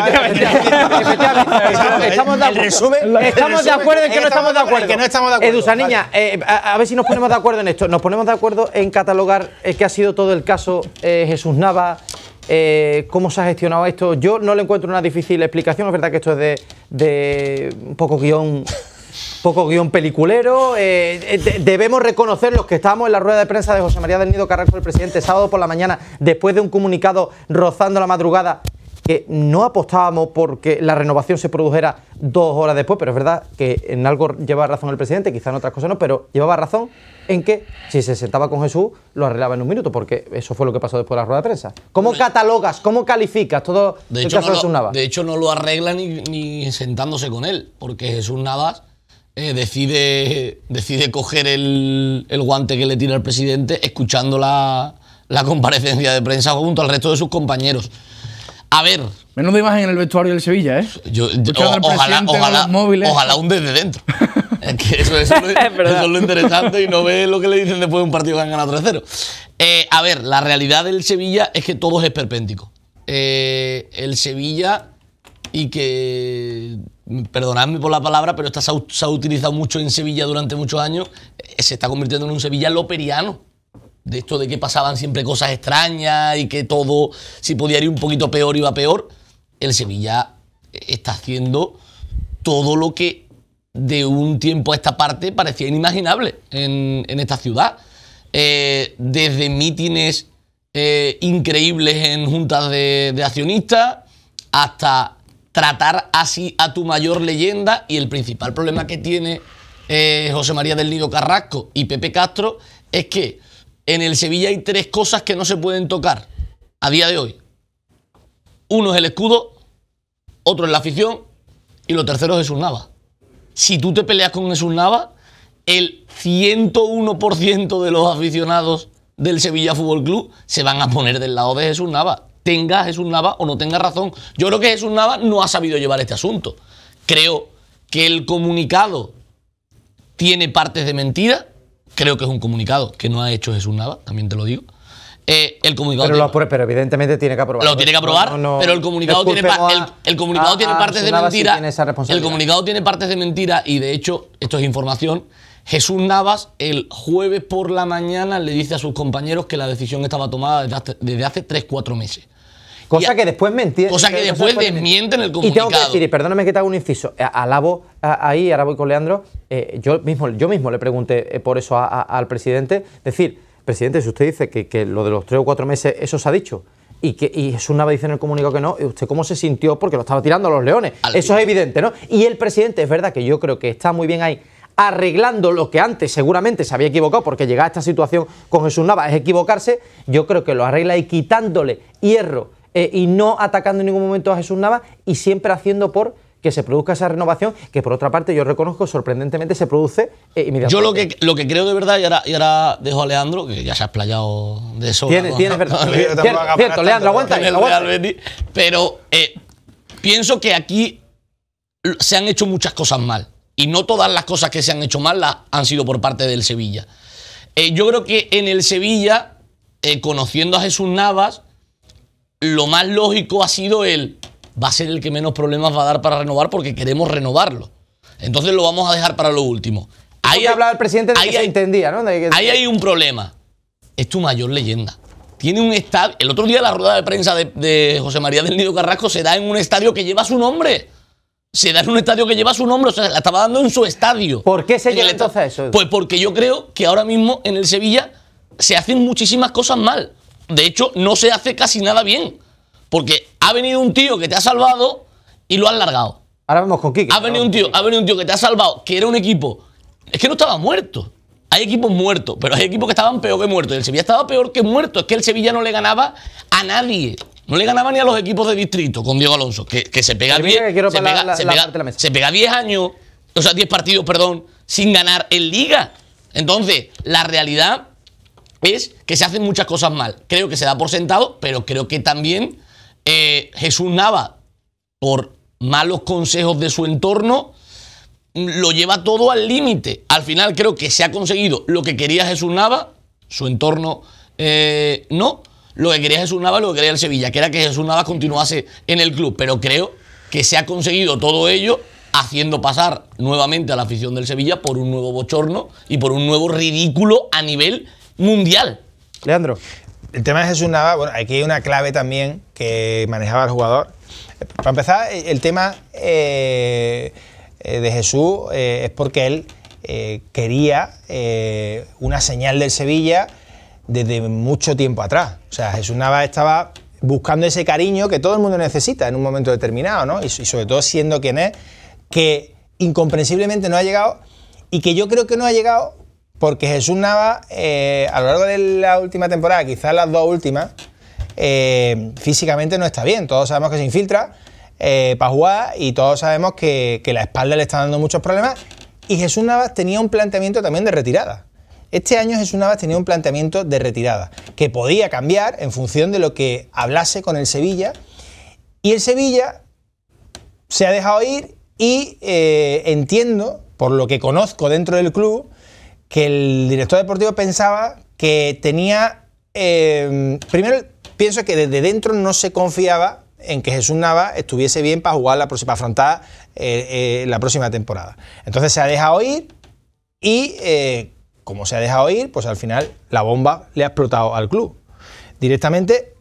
A: Estamos de acuerdo. Estamos de acuerdo en que no estamos de acuerdo. Que no estamos de acuerdo. Eh, a ver si nos ponemos de acuerdo en esto. Nos ponemos de acuerdo en catalogar eh, que ha sido todo el caso eh, Jesús Nava... Eh, cómo se ha gestionado esto. Yo no le encuentro una difícil explicación, es verdad que esto es de, de un poco guión poco guión peliculero. Eh, eh, debemos reconocer los que estamos en la rueda de prensa de José María del Nido Carrasco, el presidente, sábado por la mañana, después de un comunicado rozando la madrugada, que no apostábamos porque la renovación se produjera dos horas después, pero es verdad que en algo lleva razón el presidente, quizá en otras cosas no, pero llevaba razón en que si se sentaba con Jesús lo arreglaba en un minuto, porque eso fue lo que pasó después de la rueda de prensa. ¿Cómo catalogas, cómo calificas todo de hecho, Jesús Navas? De
D: hecho, no lo arregla ni, sentándose con él, porque Jesús Navas eh, decide, decide coger el, el, guante que le tira el presidente escuchando la, la comparecencia de prensa junto al resto de sus compañeros. A ver. Menos de imagen en el vestuario del Sevilla, ¿eh? ojalá, ojalá, ojalá un desde dentro. es que eso, es, lo interesante y no ve lo que le dicen después de un partido que han ganado 3-0. Eh, a ver, la realidad del Sevilla es que todo es esperpéntico. Eh, el Sevilla y que, perdonadme por la palabra, pero esta se ha utilizado mucho en Sevilla durante muchos años, eh, se está convirtiendo en un Sevilla loperiano de esto de que pasaban siempre cosas extrañas y que todo, si podía ir un poquito peor, iba peor, el Sevilla está haciendo todo lo que de un tiempo a esta parte parecía inimaginable en, esta ciudad. Eh, desde mítines eh, increíbles en juntas de, accionistas hasta tratar así a tu mayor leyenda y el principal problema que tiene eh, José María del Nido Carrasco y Pepe Castro es que en el Sevilla hay tres cosas que no se pueden tocar a día de hoy. Uno es el escudo, otro es la afición y lo tercero es Jesús Nava. Si tú te peleas con Jesús Nava, el 101% de los aficionados del Sevilla Fútbol Club se van a poner del lado de Jesús Nava. Tenga Jesús Nava o no tenga razón. Yo creo que Jesús Nava no ha sabido llevar este asunto. Creo que el comunicado tiene partes de mentira creo que es un comunicado que no ha hecho Jesús Navas, también te lo digo. Eh, el comunicado pero, evidentemente tiene que aprobarlo. Lo tiene que aprobar, no, no, pero el comunicado tiene, partes de mentira. el comunicado tiene partes de mentira y de hecho, esto es información. Jesús Navas el jueves por la mañana le dice a sus compañeros que la decisión estaba tomada desde hace, 3-4 meses. Cosa que después me Cosa que después desmiente en el comunicado. Y tengo que decir,
A: y perdóname que te haga un inciso, eh, alabo ahí, ahora voy con Leandro, eh, yo, mismo, yo mismo le pregunté eh, por eso al presidente, decir, presidente, si usted dice que, lo de los tres o cuatro meses, eso se ha dicho, y que y Jesús Nava dice en el comunicado que no, ¿usted cómo se sintió? Porque lo estaba tirando a los leones. Eso es evidente, ¿no? Y el presidente, es verdad que yo creo que está muy bien ahí arreglando lo que antes seguramente se había equivocado, porque llegar a esta situación con Jesús Nava es equivocarse, yo creo que lo arregla y quitándole hierro eh, y no atacando en ningún momento a Jesús Navas y siempre haciendo por que se produzca esa renovación, que por otra parte yo reconozco sorprendentemente se produce eh, Yo lo
D: que, lo que creo de verdad, y ahora, y ahora dejo a Leandro que ya se ha explayado de eso. Tiene, tiene, cierto, Leandro, aguanta. pero eh, pienso que aquí se han hecho muchas cosas mal. Y no todas las cosas que se han hecho mal las han sido por parte del Sevilla. Eh, yo creo que en el Sevilla, conociendo a Jesús Navas, lo más lógico ha sido él, va a ser el que menos problemas va a dar para renovar porque queremos renovarlo. Entonces lo vamos a dejar para lo último. Ahí hablaba el presidente de entendía, ¿no? Ahí hay un problema. Es tu mayor leyenda. Tiene un estadio. El otro día la rueda de prensa de, José María del Nido Carrasco se da en un estadio que lleva su nombre. Se da en un estadio que lleva su nombre. O sea, la estaba dando en su estadio. ¿Por qué se lleva entonces eso? Pues porque yo creo que ahora mismo en el Sevilla se hacen muchísimas cosas mal de hecho, no se hace casi nada bien. Porque ha venido un tío que te ha salvado y lo ha largado. Ahora vamos con Kike. Ha venido, un tío, ha venido un tío que te ha salvado, que era un equipo. Es que no estaba muerto. Hay equipos muertos, pero hay equipos que estaban peor que muertos. El Sevilla estaba peor que muerto. Es que el Sevilla no le ganaba a nadie. No le ganaba ni a los equipos de distrito con Diego Alonso, que, se pega 10 se pega, años, o sea, 10 partidos, perdón, sin ganar en liga. Entonces, la realidad es que se hacen muchas cosas mal. Creo que se da por sentado, pero creo que también eh, Jesús Nava, por malos consejos de su entorno, lo lleva todo al límite. Al final creo que se ha conseguido lo que quería Jesús Nava, su entorno eh, no, lo que quería Jesús Nava, lo que quería el Sevilla, que era que Jesús Nava continuase en el club, pero creo que se ha conseguido todo ello haciendo pasar nuevamente a la afición del Sevilla por un nuevo bochorno y por un nuevo ridículo a nivel mundial. Leandro. El tema de Jesús Nava,
E: bueno, aquí hay una clave también que manejaba el jugador. Para empezar, el tema eh, eh, de Jesús eh, es porque él quería una señal del Sevilla desde mucho tiempo atrás. O sea, Jesús Nava estaba buscando ese cariño que todo el mundo necesita en un momento determinado, ¿no? y sobre todo siendo quien es, que incomprensiblemente no ha llegado y que yo creo que no ha llegado porque Jesús Navas, eh, a lo largo de la última temporada, quizás las dos últimas, eh, físicamente no está bien. Todos sabemos que se infiltra eh, para jugar y todos sabemos que, la espalda le está dando muchos problemas. Y Jesús Navas tenía un planteamiento también de retirada. Este año Jesús Navas tenía un planteamiento de retirada, que podía cambiar en función de lo que hablase con el Sevilla. Y el Sevilla se ha dejado ir y eh, entiendo, por lo que conozco dentro del club, que el director deportivo pensaba que tenía. Em, primero, pienso que desde dentro no se confiaba en que Jesús Nava estuviese bien para jugar la próxima, para afrontar eh, eh, la próxima temporada. Entonces se ha dejado ir y, eh, como se ha dejado ir, pues al final la bomba le ha explotado al club. Directamente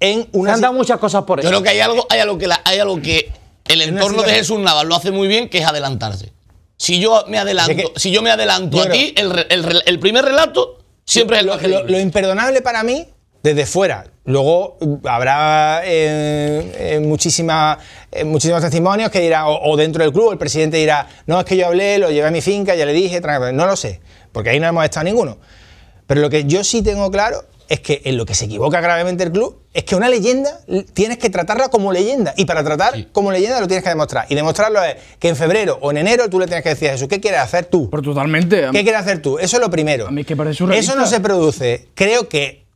D: en una. Se han dado muchas cosas por eso. Yo creo que hay algo, hay algo que, hay algo que el entorno de Jesús Nava lo hace muy bien, que es adelantarse. Si yo me adelanto, si yo me adelanto a ti, el, primer relato siempre es el lo, imperdonable para mí, desde fuera.
E: Luego mm, habrá eh, eh, eh, muchísimos testimonios que dirá, o, o, dentro del club, el presidente dirá, no, es que yo hablé, lo llevé a mi finca, ya le dije, no lo sé, porque ahí no hemos estado ninguno. Pero lo que yo sí tengo claro es que en lo que se equivoca gravemente el club es que una leyenda tienes que tratarla como leyenda. Y para tratar como leyenda lo tienes que demostrar. Y demostrarlo es que en febrero o en enero tú le tienes que decir a Jesús, ¿qué quieres hacer tú? Pero totalmente. ¿Qué quieres hacer tú? Eso es lo primero. Eso no se produce. Creo que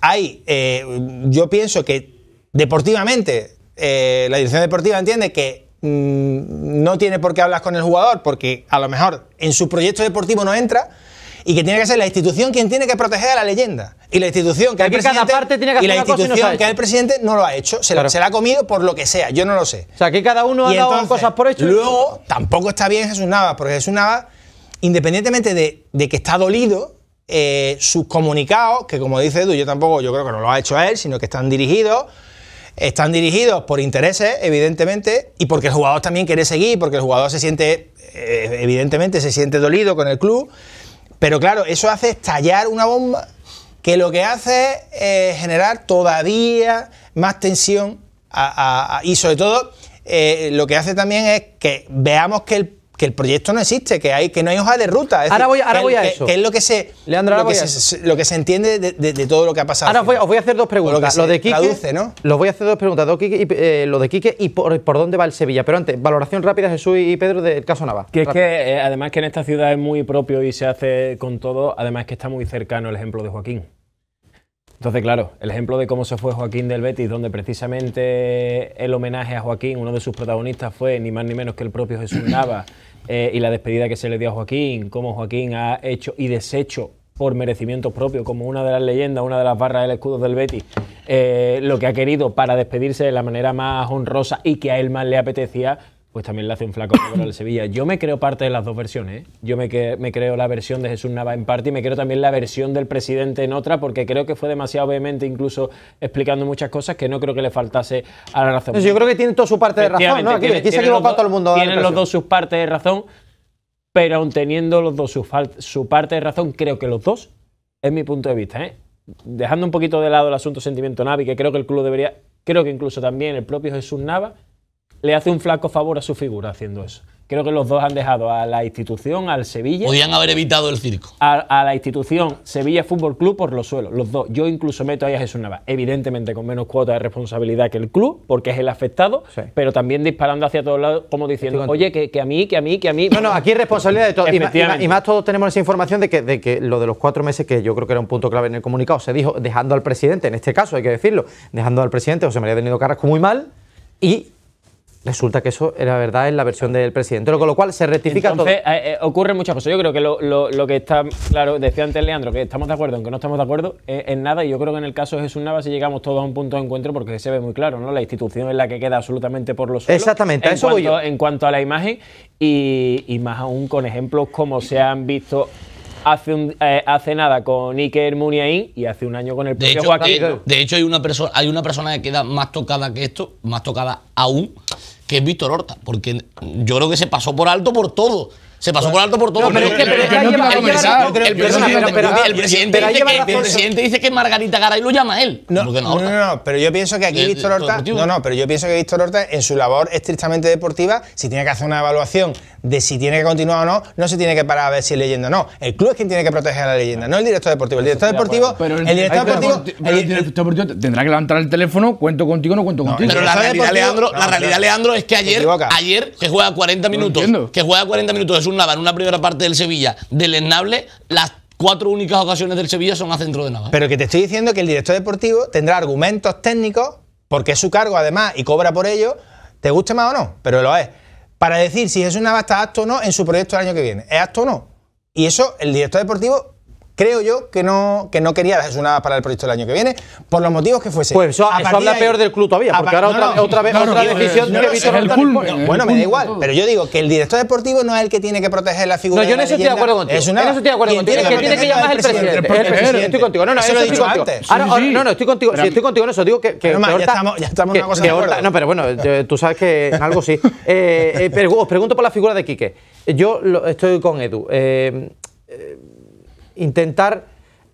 E: hay. Eh, yo pienso que deportivamente, eh, la dirección deportiva entiende que mm, no tiene por qué hablar con el jugador porque a lo mejor en su proyecto deportivo no entra y que tiene que ser la institución quien tiene que proteger a la leyenda. Y la institución que, que, cada parte tiene que y la institución y no que el presidente no lo ha hecho, se, la, ha comido por lo que sea, yo no lo sé. O sea, que cada uno ha dado cosas por hecho. Luego, tampoco está bien Jesús Navas, porque Jesús Navas, independientemente de, que está dolido, eh, sus comunicados, que como dice Edu, yo tampoco, yo creo que no lo ha hecho él, sino que están dirigidos están dirigidos por intereses, evidentemente, y porque el jugador también quiere seguir, porque el jugador se siente, eh, evidentemente, se siente dolido con el club. Pero claro, eso hace estallar una bomba que lo que hace es eh, generar todavía más tensión y sobre todo eh, lo que hace también es que veamos que el que el proyecto no existe, que hay que no hay hoja de ruta. ahora voy, ahora voy a eso. Que es lo que se, lo, que se entiende de, todo lo que ha pasado. Ahora os voy, a hacer dos preguntas. Lo, de Quique,
A: Los voy a hacer dos preguntas. y, eh, lo de Quique y por, dónde va el Sevilla. Pero antes, valoración rápida, Jesús y Pedro, del caso Nava. Que es que,
C: eh, además que en esta ciudad es muy propio y se hace con todo, además que está muy cercano el ejemplo de Joaquín. Entonces, claro, el ejemplo de cómo se fue Joaquín del Betis, donde precisamente el homenaje a Joaquín, uno de sus protagonistas fue ni más ni menos que el propio Jesús Nava, eh, y la despedida que se le dio a Joaquín, cómo Joaquín ha hecho y deshecho por merecimiento propio, como una de las leyendas, una de las barras del escudo del Betis, eh, lo que ha querido para despedirse de la manera más honrosa y que a él más le apetecía, pues también le hace un flaco favor al Sevilla. Yo me creo parte de las dos versiones. ¿eh? Yo me, me, creo la versión de Jesús Nava en parte y me creo también la versión del presidente en otra, porque creo que fue demasiado vehemente, incluso explicando muchas cosas que no creo que le faltase a la razón. Yo creo que
A: tiene toda su parte de razón. ¿no? Aquí, tiene, se todo el mundo. Tienen los dos
C: sus partes de razón, pero aún teniendo los dos su, su parte de razón, creo que los dos, es mi punto de vista. ¿eh? Dejando un poquito de lado el asunto sentimiento Navi, que creo que el club debería. Creo que incluso también el propio Jesús Nava le hace un flaco favor a su figura haciendo eso. Creo que los dos han dejado a la institución, al Sevilla. Podían haber evitado el circo. A, la institución Sevilla Fútbol Club por los suelos, los dos. Yo incluso meto ahí a Jesús Navas, evidentemente con menos cuota de responsabilidad que el club, porque es el afectado, pero también disparando hacia todos lados, como diciendo, oye, que, a mí, que a mí, que a mí. No, no, aquí responsabilidad de todos. Y, más
A: todos tenemos esa información de que, de que lo de los cuatro meses, que yo creo que era un punto clave en el comunicado, se dijo dejando al presidente, en este caso hay que decirlo, dejando al presidente José María del Nido Carrasco muy mal y Resulta que eso era verdad en la versión del presidente, con lo cual se rectifica todo. Eh,
C: eh, ocurre muchas cosas. Yo creo que lo, lo, lo, que está claro, decía antes Leandro, que estamos de acuerdo aunque no estamos de acuerdo eh, en nada, y yo creo que en el caso de Jesús Navas si llegamos todos a un punto de encuentro porque se ve muy claro, ¿no? La institución es la que queda absolutamente por los suelos. Exactamente, eso En cuanto a la imagen, y, y más aún con ejemplos como se han visto Hace, hace, nada con Iker Muniain y hace un año con el propio de hecho,
D: de hecho, hay una, persona, hay una persona que queda más tocada que esto, más tocada aún, que es Víctor Horta, porque yo creo que se pasó por alto por todo. Se pasó por alto por todo. pero, el presidente dice que Margarita Garay lo llama él. No,
E: no, no, pero yo pienso que aquí Víctor Horta. No, no, pero yo pienso que Víctor Horta, en su labor estrictamente deportiva, si tiene que hacer una evaluación de si tiene que continuar o no, no se tiene que parar a ver si es leyenda o no. El club es quien tiene que proteger a la leyenda, no el director deportivo. El director
B: deportivo. tendrá que levantar el teléfono, cuento contigo, o no cuento contigo. Pero la realidad,
D: Leandro, es que ayer, ayer que juega 40 minutos, que juega 40 minutos, es un Nava en una primera parte del Sevilla, del Ennable, las cuatro únicas ocasiones del Sevilla son a centro de Nava.
E: Pero que te estoy diciendo que el director deportivo tendrá argumentos técnicos, porque es su cargo además y cobra por ello, te guste más o no, pero lo es para decir si es una basta acto o no en su proyecto el año que viene. ¿Es apto o no? Y eso el director deportivo creo yo que no, que no quería dejar una nada para el proyecto del año que viene, por los motivos que fuese. Pues eso, habla peor del club todavía, porque ahora otra, otra, vez, decisión que Bueno, me da igual, pero yo digo que el director deportivo no es el que tiene que proteger la figura. No, yo no estoy de acuerdo contigo. En eso estoy de acuerdo contigo. que tiene que llamar es el presidente. Estoy contigo. No, no, eso lo he dicho antes. No, no, estoy contigo. Si
A: estoy contigo en eso, digo que. Ya estamos en una cosa No, pero bueno, eh, tú sabes que en algo sí. Eh, eh, os pregunto por la figura de Quique. Yo estoy con Edu. Eh, intentar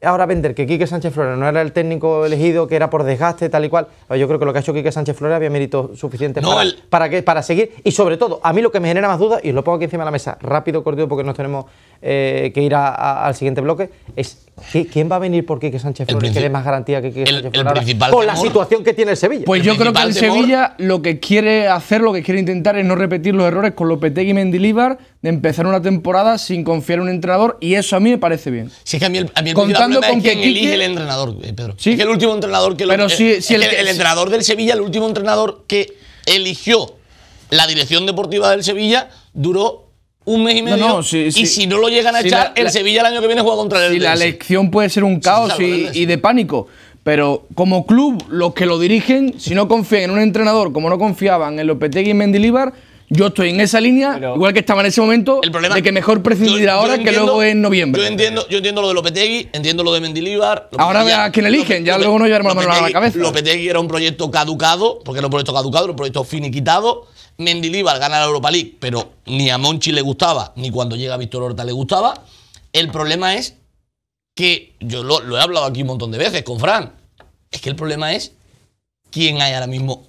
A: ahora vender que Quique Sánchez Flores no era el técnico elegido, que era por desgaste, tal y cual. Yo creo que lo que ha hecho Quique Sánchez Flores había mérito suficiente para, que, para seguir. Y sobre todo, a mí lo que me genera más dudas, y lo pongo aquí encima de la mesa, rápido, cortito, porque nos tenemos eh, que ir al siguiente bloque, es ¿Quién va a venir por que Sánchez Flores que más garantía que Quique Sánchez Flores el, con la situación que tiene el Sevilla? Pues yo creo que el Sevilla
B: lo que quiere hacer, lo que quiere intentar es no repetir los errores con Lopetegui y Mendilibar, de empezar una temporada sin confiar en un entrenador y eso a mí me parece bien. Si es que a mí el, a Contando con que elige el
D: entrenador, eh, Pedro. ¿Sí? el último entrenador que Pero si, el entrenador del Sevilla, el último entrenador que eligió la dirección deportiva del Sevilla duró un mes y medio. y si no lo llegan a echar, el Sevilla el año que viene juega contra el. Si la
B: elección puede ser un caos y, de pánico. Pero como club, los que lo dirigen, si no confían en un entrenador como no confiaban en Lopetegui y Mendilibar, yo estoy en esa línea, igual que estaba en ese momento, el de que mejor prescindir ahora que luego en noviembre. Yo
D: entiendo, yo entiendo lo de Lopetegui, entiendo lo de Mendilibar. ahora vea quién eligen, ya luego no llevaremos la mano a la cabeza. Lopetegui era un proyecto caducado, porque era un proyecto caducado, era un proyecto finiquitado. Mendilibar gana la Europa League, pero ni a Monchi le gustaba, ni cuando llega Víctor Horta le gustaba. El problema es que, yo lo, he hablado aquí un montón de veces con Fran, es que el problema es quién hay ahora mismo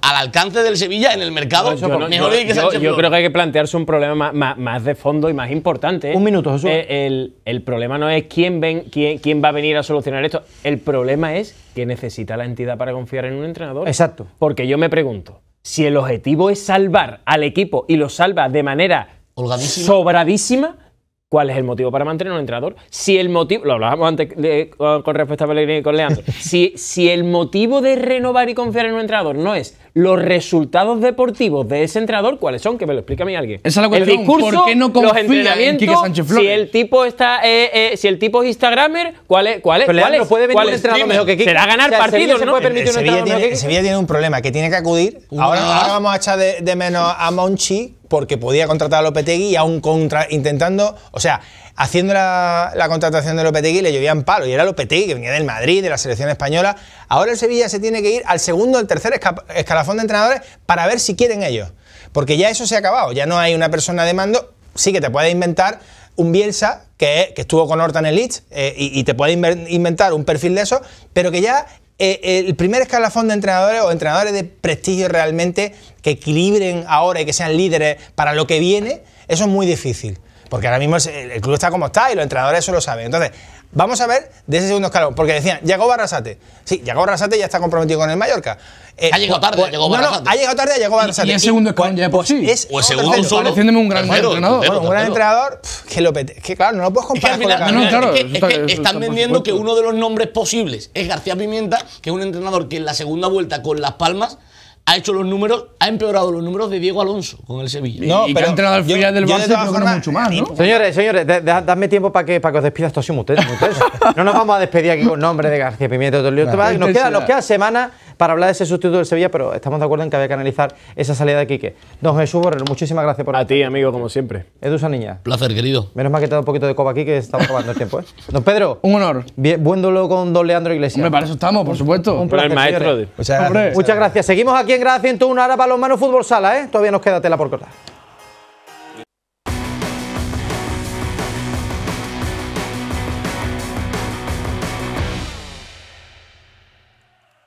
D: al alcance del Sevilla en el mercado. Yo, creo
C: que hay que plantearse un problema más, de fondo y más importante. ¿eh? Un minuto, Jesús. Eh, el, problema no es quién, ven, quién, va a venir a solucionar esto. El problema es que necesita la entidad para confiar en un entrenador. Exacto. Porque yo me pregunto, si el objetivo es salvar al equipo y lo salva de manera sobradísima, ¿Cuál es el motivo para mantener un entrenador? Si el motivo, lo hablábamos antes con, respecto a Pellegrini y con Leandro, si, si el motivo de renovar y confiar en un entrenador no es los resultados deportivos de ese entrenador, ¿cuáles son? Que me lo explique a mí alguien. Esa es la cuestión. El discurso, ¿Por qué no confía en Si el tipo está, eh, eh, si el tipo es Instagramer, ¿cuál es? ¿Cuál es? Pero ¿cuál es? puede venir entrenador mejor que Quique. Será ganar o partidos, ¿no? Se puede permitir Sevilla, un tiene,
E: Sevilla tiene un problema que tiene que acudir. Ahora, vamos a echar de menos a Monchi porque podía contratar a Lopetegui y aún contra, intentando, o sea, haciendo la, contratación de Lopetegui le llovían palo y era Lopetegui que venía del Madrid, de la selección española. Ahora el Sevilla se tiene que ir al segundo, al tercer escalafón de entrenadores para ver si quieren ellos, porque ya eso se ha acabado, ya no hay una persona de mando, sí que te puede inventar un Bielsa que, estuvo con Horta en el Leeds eh, y, y, te puede inventar un perfil de eso, pero que ya eh, eh, el primer escalafón de entrenadores o entrenadores de prestigio realmente que equilibren ahora y que sean líderes para lo que viene, eso es muy difícil. Porque ahora mismo el, club está como está y los entrenadores eso lo saben. Entonces, Vamos a ver de ese segundo escalón, porque decían, llegó Barrasate. Sí, llegó Barrasate ya está comprometido con el Mallorca. Eh, ha llegado tarde, llegó Barrasate. No, no, ha llegado tarde, llegó Barrasate. Y, el segundo escalón pues, ya pues, sí.
B: Es, o segundo un gran entrenador. bueno, un gran entrenador
D: que lo pete. Que claro, no lo puedes comparar con claro, es que están vendiendo que uno de los nombres posibles es García Pimienta, que es un entrenador que en la segunda vuelta con Las Palmas ha hecho los números, ha empeorado los números de Diego Alonso con el Sevilla. No, y pero ha entrenado al final del Barça, pero no
B: mucho más, ¿no?
A: Señores, señores, dadme tiempo para que, para que os despida esto ha no nos vamos a despedir aquí con nombre de García Pimiento. Nos, queda, nos queda semana para hablar de ese sustituto del Sevilla, pero estamos de acuerdo en que había que analizar esa salida de Quique. Don Jesús Borrell, muchísimas gracias por A ti, amigo, como siempre. Eduza Niña. Placer, querido. Menos mal que te un poquito de copa aquí que estamos acabando el tiempo. ¿eh? Don Pedro. Un honor. Bien, buen con don Leandro Iglesias. Hombre, para eso estamos, por supuesto. Un placer, el maestro.
E: Muchas gracias.
A: gracias. Seguimos aquí en Grada 101, ahora Manos Fútbol Sala, ¿eh? Todavía nos queda tela por cortar.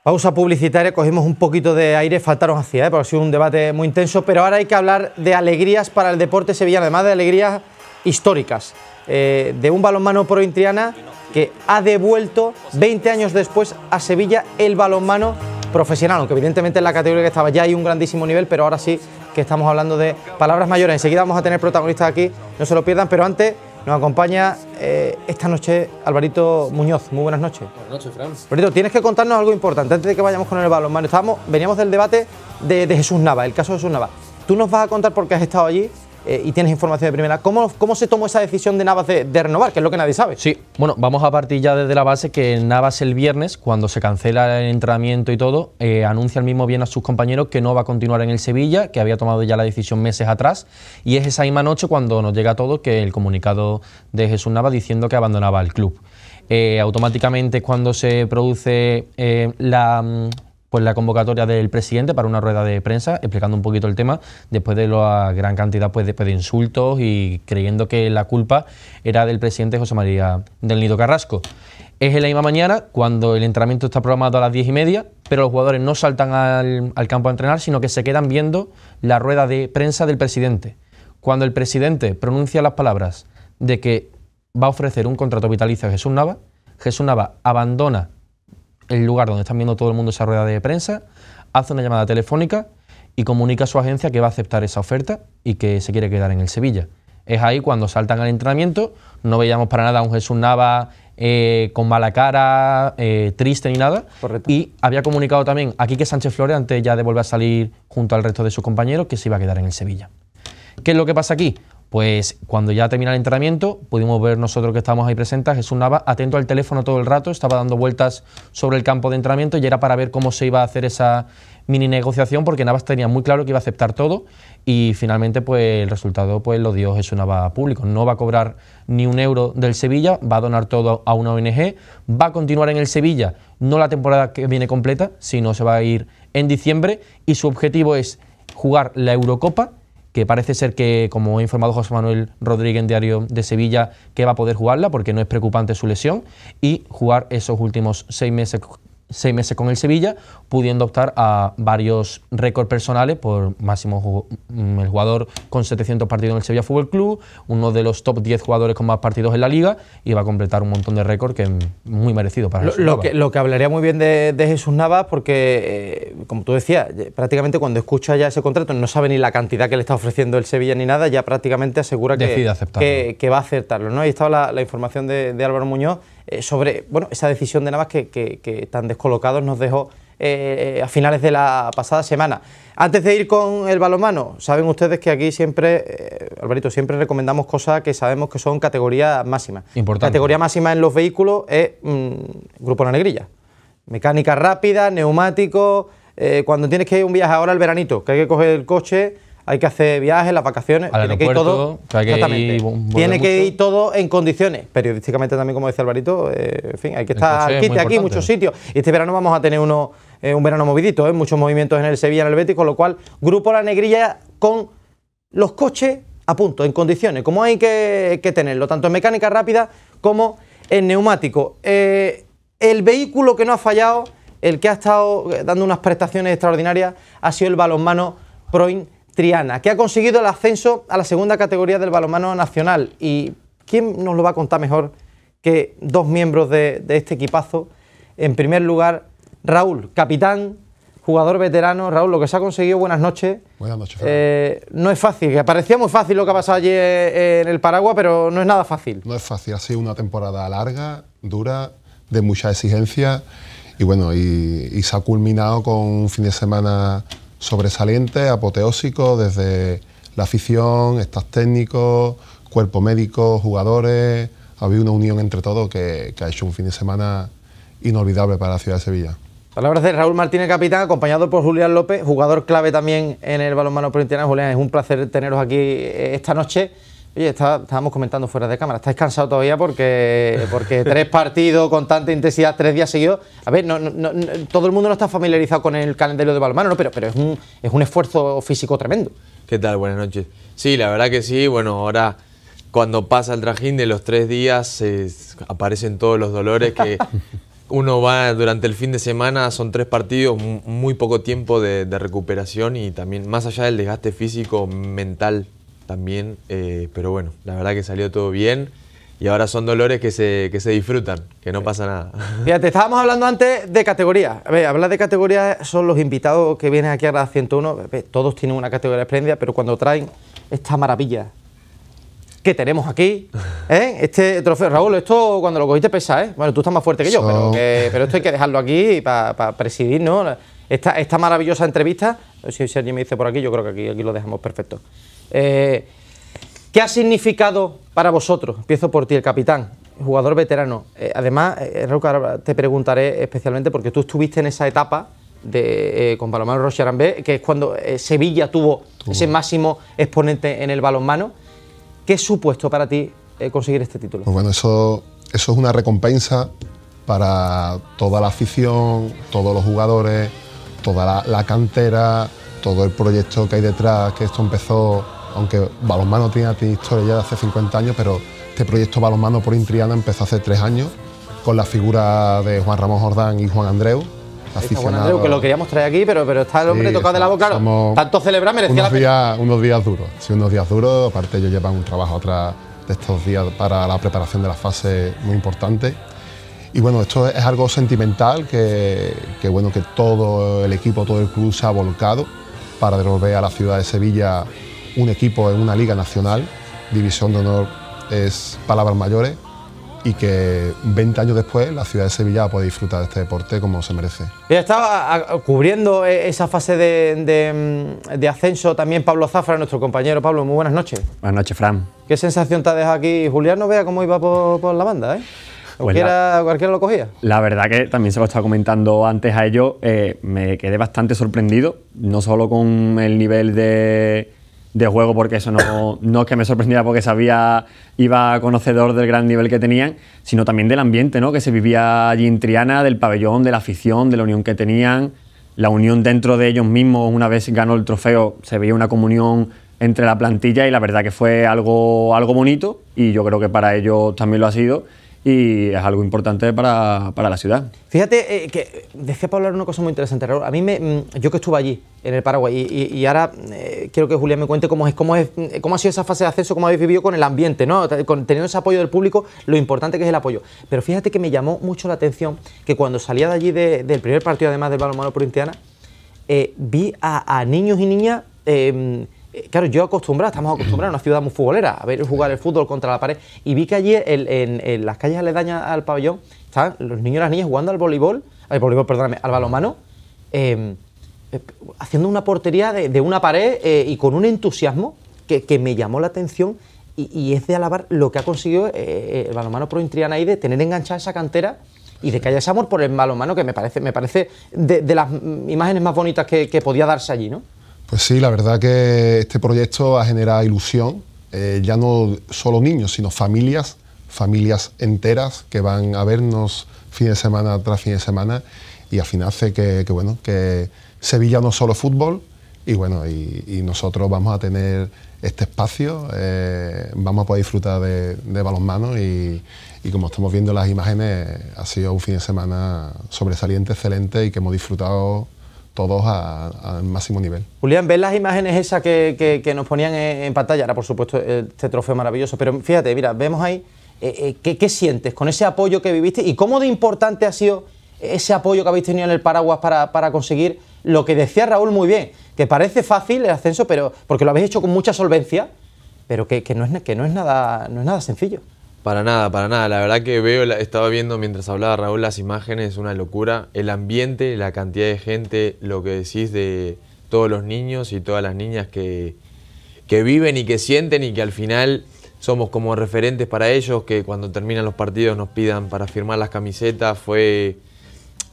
A: Pausa publicitaria, cogimos un poquito de aire, faltaron hacia, ¿eh? porque ha sido un debate muy intenso, pero ahora hay que hablar de alegrías para el deporte sevillano, además de alegrías históricas, eh, de un balonmano prointriana que ha devuelto 20 años después a Sevilla el balonmano profesional, aunque evidentemente en la categoría que estaba ya hay un grandísimo nivel, pero ahora sí que estamos hablando de palabras mayores. Enseguida vamos a tener protagonistas aquí, no se lo pierdan, pero antes... Nos acompaña eh, esta noche Alvarito Muñoz. Muy buenas noches. Buenas noches, Fran. Alvarito, tienes que contarnos algo importante antes de que vayamos con el balón. veníamos del debate de, de Jesús Nava, el caso de Jesús Nava. Tú nos vas a contar por qué has estado allí eh, y tienes información de primera. ¿Cómo, ¿Cómo se tomó esa decisión de Navas de, renovar? Que es lo que
G: nadie sabe. Sí, bueno, vamos a partir ya desde la base que Navas el viernes, cuando se cancela el entrenamiento y todo, eh, anuncia el mismo bien a sus compañeros que no va a continuar en el Sevilla, que había tomado ya la decisión meses atrás. Y es esa misma noche cuando nos llega todo que el comunicado de Jesús Navas diciendo que abandonaba el club. Eh, automáticamente cuando se produce eh, la mm, pues la convocatoria del presidente para una rueda de prensa explicando un poquito el tema después de la gran cantidad pues, pues, de, insultos y creyendo que la culpa era del presidente José María del Nido Carrasco. Es en la misma mañana cuando el entrenamiento está programado a las diez y media, pero los jugadores no saltan al, campo a entrenar, sino que se quedan viendo la rueda de prensa del presidente. Cuando el presidente pronuncia las palabras de que va a ofrecer un contrato vitalicio a Jesús Nava, Jesús Nava abandona el lugar donde están viendo todo el mundo esa rueda de prensa, hace una llamada telefónica y comunica a su agencia que va a aceptar esa oferta y que se quiere quedar en el Sevilla. Es ahí cuando saltan al entrenamiento, no veíamos para nada a un Jesús Nava eh, con mala cara, eh, triste ni nada. Y había comunicado también aquí que Sánchez Flores, antes ya de volver a salir junto al resto de sus compañeros, que se iba a quedar en el Sevilla. ¿Qué es lo que pasa aquí? Pues cuando ya termina el entrenamiento, pudimos ver nosotros que estábamos ahí presentes, Jesús Nava atento al teléfono todo el rato, estaba dando vueltas sobre el campo de entrenamiento y era para ver cómo se iba a hacer esa mini negociación, porque Navas tenía muy claro que iba a aceptar todo y finalmente pues el resultado pues lo dio Jesús Nava público. No va a cobrar ni un euro del Sevilla, va a donar todo a una ONG, va a continuar en el Sevilla, no la temporada que viene completa, sino se va a ir en diciembre y su objetivo es jugar la Eurocopa que parece ser que, como ha informado José Manuel Rodríguez en Diario de Sevilla, que va a poder jugarla porque no es preocupante su lesión y jugar esos últimos seis meses, seis meses con el Sevilla, pudiendo optar a varios récords personales por máximo mm, el jugador con 700 partidos en el Sevilla Fútbol Club, uno de los top 10 jugadores con más partidos en la liga y va a completar un montón de récords que es muy merecido para Jesús lo, lo que
A: Lo que hablaría muy bien de, Jesús Navas porque, eh, como tú decías, prácticamente cuando escucha ya ese contrato no sabe ni la cantidad que le está ofreciendo el Sevilla ni nada, ya prácticamente asegura que, va a aceptarlo. ¿no? Ahí estaba la, información de, Álvaro Muñoz eh, sobre bueno, esa decisión de Navas que, que tan descolocados nos dejó eh, a finales de la pasada semana. Antes de ir con el balomano, saben ustedes que aquí siempre, eh, Alvarito, siempre recomendamos cosas que sabemos que son categoría máxima. Categoría máxima en los vehículos es mm, Grupo La Negrilla. Mecánica rápida, neumático eh, cuando tienes que ir un viaje ahora el veranito, que hay que coger el coche, hay que hacer viajes, las vacaciones,
G: tiene que ir todo, tiene que
A: ir todo en condiciones. Periodísticamente también, como decía Alvarito, en fin, hay que estar aquí, muchos sitios. Y este verano vamos a tener uno un verano movidito, ¿eh? muchos movimientos en el Sevilla, en el con lo cual Grupo La Negrilla con los coches a punto, en condiciones, como hay que, tenerlo, tanto en mecánica rápida como en neumático. Eh, el vehículo que no ha fallado, el que ha estado dando unas prestaciones extraordinarias, ha sido el balonmano Proin Triana, que ha conseguido el ascenso a la segunda categoría del balonmano nacional. ¿Y quién nos lo va a contar mejor que dos miembros de, de este equipazo? En primer lugar, Raúl, capitán, jugador veterano, Raúl, lo que se ha conseguido, buenas noches. Buenas noches, eh, No es fácil, que parecía muy fácil lo que ha pasado ayer eh, en el Paraguay, pero no es nada fácil. No es fácil,
H: ha sido una temporada larga, dura, de mucha exigencia y bueno, y, se ha culminado con un fin de semana sobresaliente, apoteósico, desde la afición, estás técnicos, cuerpo médico, jugadores. Ha habido una unión entre todos que ha hecho un fin de semana inolvidable para la ciudad de Sevilla.
A: Palabras de Raúl Martínez, capitán, acompañado por Julián López, jugador clave también en el balonmano provincial. Julián, es un placer teneros aquí eh, esta noche. Oye, estábamos comentando fuera de cámara, ¿estáis cansado todavía? Porque, porque tres partidos con tanta intensidad, tres días seguidos. A ver, no, no, todo el mundo no está familiarizado con el calendario de balonmano, pero, pero es, un, es un esfuerzo físico tremendo.
I: ¿Qué tal? Buenas noches. Sí, la verdad que sí. Bueno, ahora cuando pasa el trajín de los tres días aparecen todos los dolores que uno va durante el fin de semana, son tres partidos, muy poco tiempo de, recuperación y también más allá del desgaste físico, mental también, eh, pero bueno, la verdad que salió todo bien y ahora son dolores que se, que se disfrutan, que no pasa nada.
A: Fíjate, estábamos hablando antes de categorías. A ver, hablar de categoría son los invitados que vienen aquí a la 101, todos tienen una categoría espléndida, pero cuando traen esta maravilla que tenemos aquí. ¿Eh? Este trofeo, Raúl, esto cuando lo cogiste pesa, ¿eh? Bueno, tú estás más fuerte que yo, pero, pero, esto hay que dejarlo aquí para presidir, ¿no? Esta, maravillosa entrevista, si alguien me dice por aquí, yo creo que aquí, aquí lo dejamos perfecto. Eh, ¿Qué ha significado para vosotros? Empiezo por ti, el capitán, jugador veterano. Eh, además, Raúl, ahora te preguntaré especialmente porque tú estuviste en esa etapa de, con Palomar Roche Arambé, que es cuando Sevilla tuvo ese máximo exponente en el balonmano. ¿Qué supuesto para ti eh, conseguir este título? Pues
H: bueno, eso, eso es una recompensa para toda la afición, todos los jugadores, toda la, cantera, todo el proyecto que hay detrás, que esto empezó, aunque balonmano tiene, tiene historia ya de hace 50 años, pero este proyecto balonmano por Intriana empezó hace tres años con la figura de Juan Ramón Jordán y Juan Andreu, que lo
A: queríamos traer aquí, pero, pero está el hombre tocado de la boca. tanto celebrar merecía unos la
H: días, unos días duros, unos días duros. Aparte, ellos llevan un trabajo atrás de estos días para la preparación de la fase muy importante. Y bueno, esto es algo sentimental que, bueno, que todo el equipo, todo el club se ha volcado para devolver a la ciudad de Sevilla un equipo en una liga nacional. División de honor es palabras mayores y que 20 años después la ciudad de Sevilla pueda disfrutar de este deporte como se merece.
A: Ya estaba cubriendo eh, esa fase mm, de, ascenso también Pablo Zafra, nuestro compañero. Pablo, muy buenas noches.
J: Buenas noches, Fran.
A: ¿Qué sensación te deja aquí? Julián no vea cómo iba por, la banda, ¿eh?
J: Pues
A: cualquiera, lo cogía.
J: La verdad que también se lo estaba comentando antes a ello eh, me quedé bastante sorprendido, no solo con el nivel de, de juego porque eso no, no es que me sorprendiera porque sabía, iba conocedor del gran nivel que tenían, sino también del ambiente ¿no? que se vivía allí en Triana, del pabellón, de la afición, de la unión que tenían, la unión dentro de ellos mismos, una vez ganó el trofeo, se veía una comunión entre la plantilla y la verdad que fue algo, algo bonito y yo creo que para ellos también lo ha sido y es algo importante para, la ciudad.
A: Fíjate eh, que que decía hablar una cosa muy interesante, A mí, me, mm, yo que estuve allí, en el Paraguay, y, ahora eh, quiero que Julián me cuente cómo, es, cómo, es, mm, cómo ha sido esa fase de acceso, cómo habéis vivido con el ambiente, ¿no? teniendo ese apoyo del público, lo importante que es el apoyo. Pero fíjate que me llamó mucho la atención que cuando salía de allí del primer partido, además del balonmano por eh, vi a, niños y niñas em, eh, claro, yo acostumbrado, estamos acostumbrados a una ciudad muy futbolera, a ver jugar el fútbol contra la pared. Y vi que allí en, las calles aledañas al pabellón están los niños y las niñas jugando al voleibol, al voleibol, perdóname, al balonmano, em, eh, haciendo una portería de, una pared eh, y con un entusiasmo que, me llamó la atención. Y, es de alabar lo que ha conseguido el balonmano pro Intriana ahí de tener enganchada esa cantera y de que haya ese amor por el balonmano que me parece, me parece de, las mm, imágenes más bonitas que podía darse allí, ¿no?
H: Pues sí, la verdad que este proyecto ha generado ilusión, eh, ya no solo niños, sino familias, familias enteras que van a vernos fin de semana tras fin de semana y al final hace que, bueno, que Sevilla no solo fútbol y bueno, y, nosotros vamos a tener este espacio, eh, vamos a poder disfrutar de, de balonmano y, y como estamos viendo en las imágenes, ha sido un fin de semana sobresaliente, excelente y que hemos disfrutado todos al máximo nivel.
A: Julián, ¿ves las imágenes esas que, nos ponían en, pantalla? Ahora, por supuesto, este trofeo maravilloso, pero fíjate, mira, vemos ahí, eh, eh, ¿qué, sientes con ese apoyo que viviste y cómo de importante ha sido ese apoyo que habéis tenido en el Paraguas para, conseguir lo que decía Raúl muy bien, que parece fácil el ascenso, pero porque lo habéis hecho con mucha solvencia, pero que, que no, es, que no, es, nada, no es nada sencillo.
I: Para nada, para nada. La verdad que veo, estaba viendo mientras hablaba Raúl las imágenes, una locura. El ambiente, la cantidad de gente, lo que decís de todos los niños y todas las niñas que, que viven y que sienten y que al final somos como referentes para ellos, que cuando terminan los partidos nos pidan para firmar las camisetas, fue...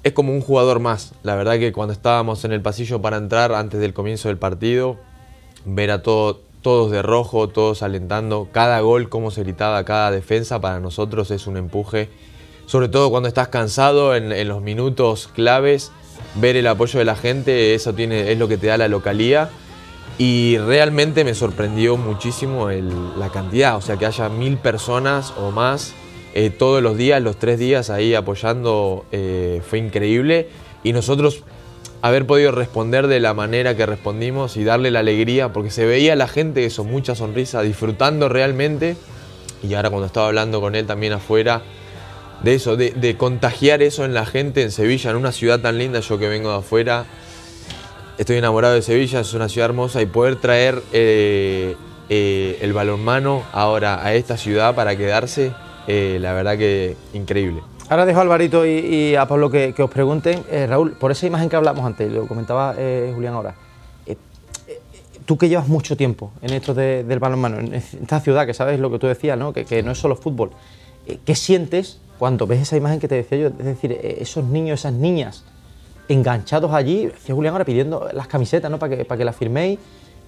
I: Es como un jugador más. La verdad que cuando estábamos en el pasillo para entrar antes del comienzo del partido, ver a todo, todos de rojo, todos alentando, cada gol, cómo se gritaba, cada defensa para nosotros es un empuje, sobre todo cuando estás cansado en, los minutos claves, ver el apoyo de la gente, eso tiene, es lo que te da la localía. Y realmente me sorprendió muchísimo la cantidad, o sea, que haya mil personas o más eh, todos los días, los tres días ahí apoyando, eh, fue increíble. Y nosotros haber podido responder de la manera que respondimos y darle la alegría, porque se veía la gente, eso, mucha sonrisa, disfrutando realmente. Y ahora cuando estaba hablando con él también afuera, de eso, de, contagiar eso en la gente en Sevilla, en una ciudad tan linda, yo que vengo de afuera, estoy enamorado de Sevilla, es una ciudad hermosa y poder traer eh, eh, el balonmano ahora a esta ciudad para quedarse, eh, la verdad que increíble.
A: Ahora dejo a Alvarito y, a Pablo que, os pregunten. Eh, Raúl, por esa imagen que hablamos antes, lo comentaba eh, Julián ahora. Eh, tú que llevas mucho tiempo en esto del balonmano, en esta ciudad que sabes lo que tú decías, ¿no? Que, no es solo fútbol. ¿Qué sientes cuando ves esa imagen que te decía yo? Es decir, esos niños, esas niñas enganchados allí, decía Julián ahora pidiendo las camisetas ¿no? para que, para que las firméis,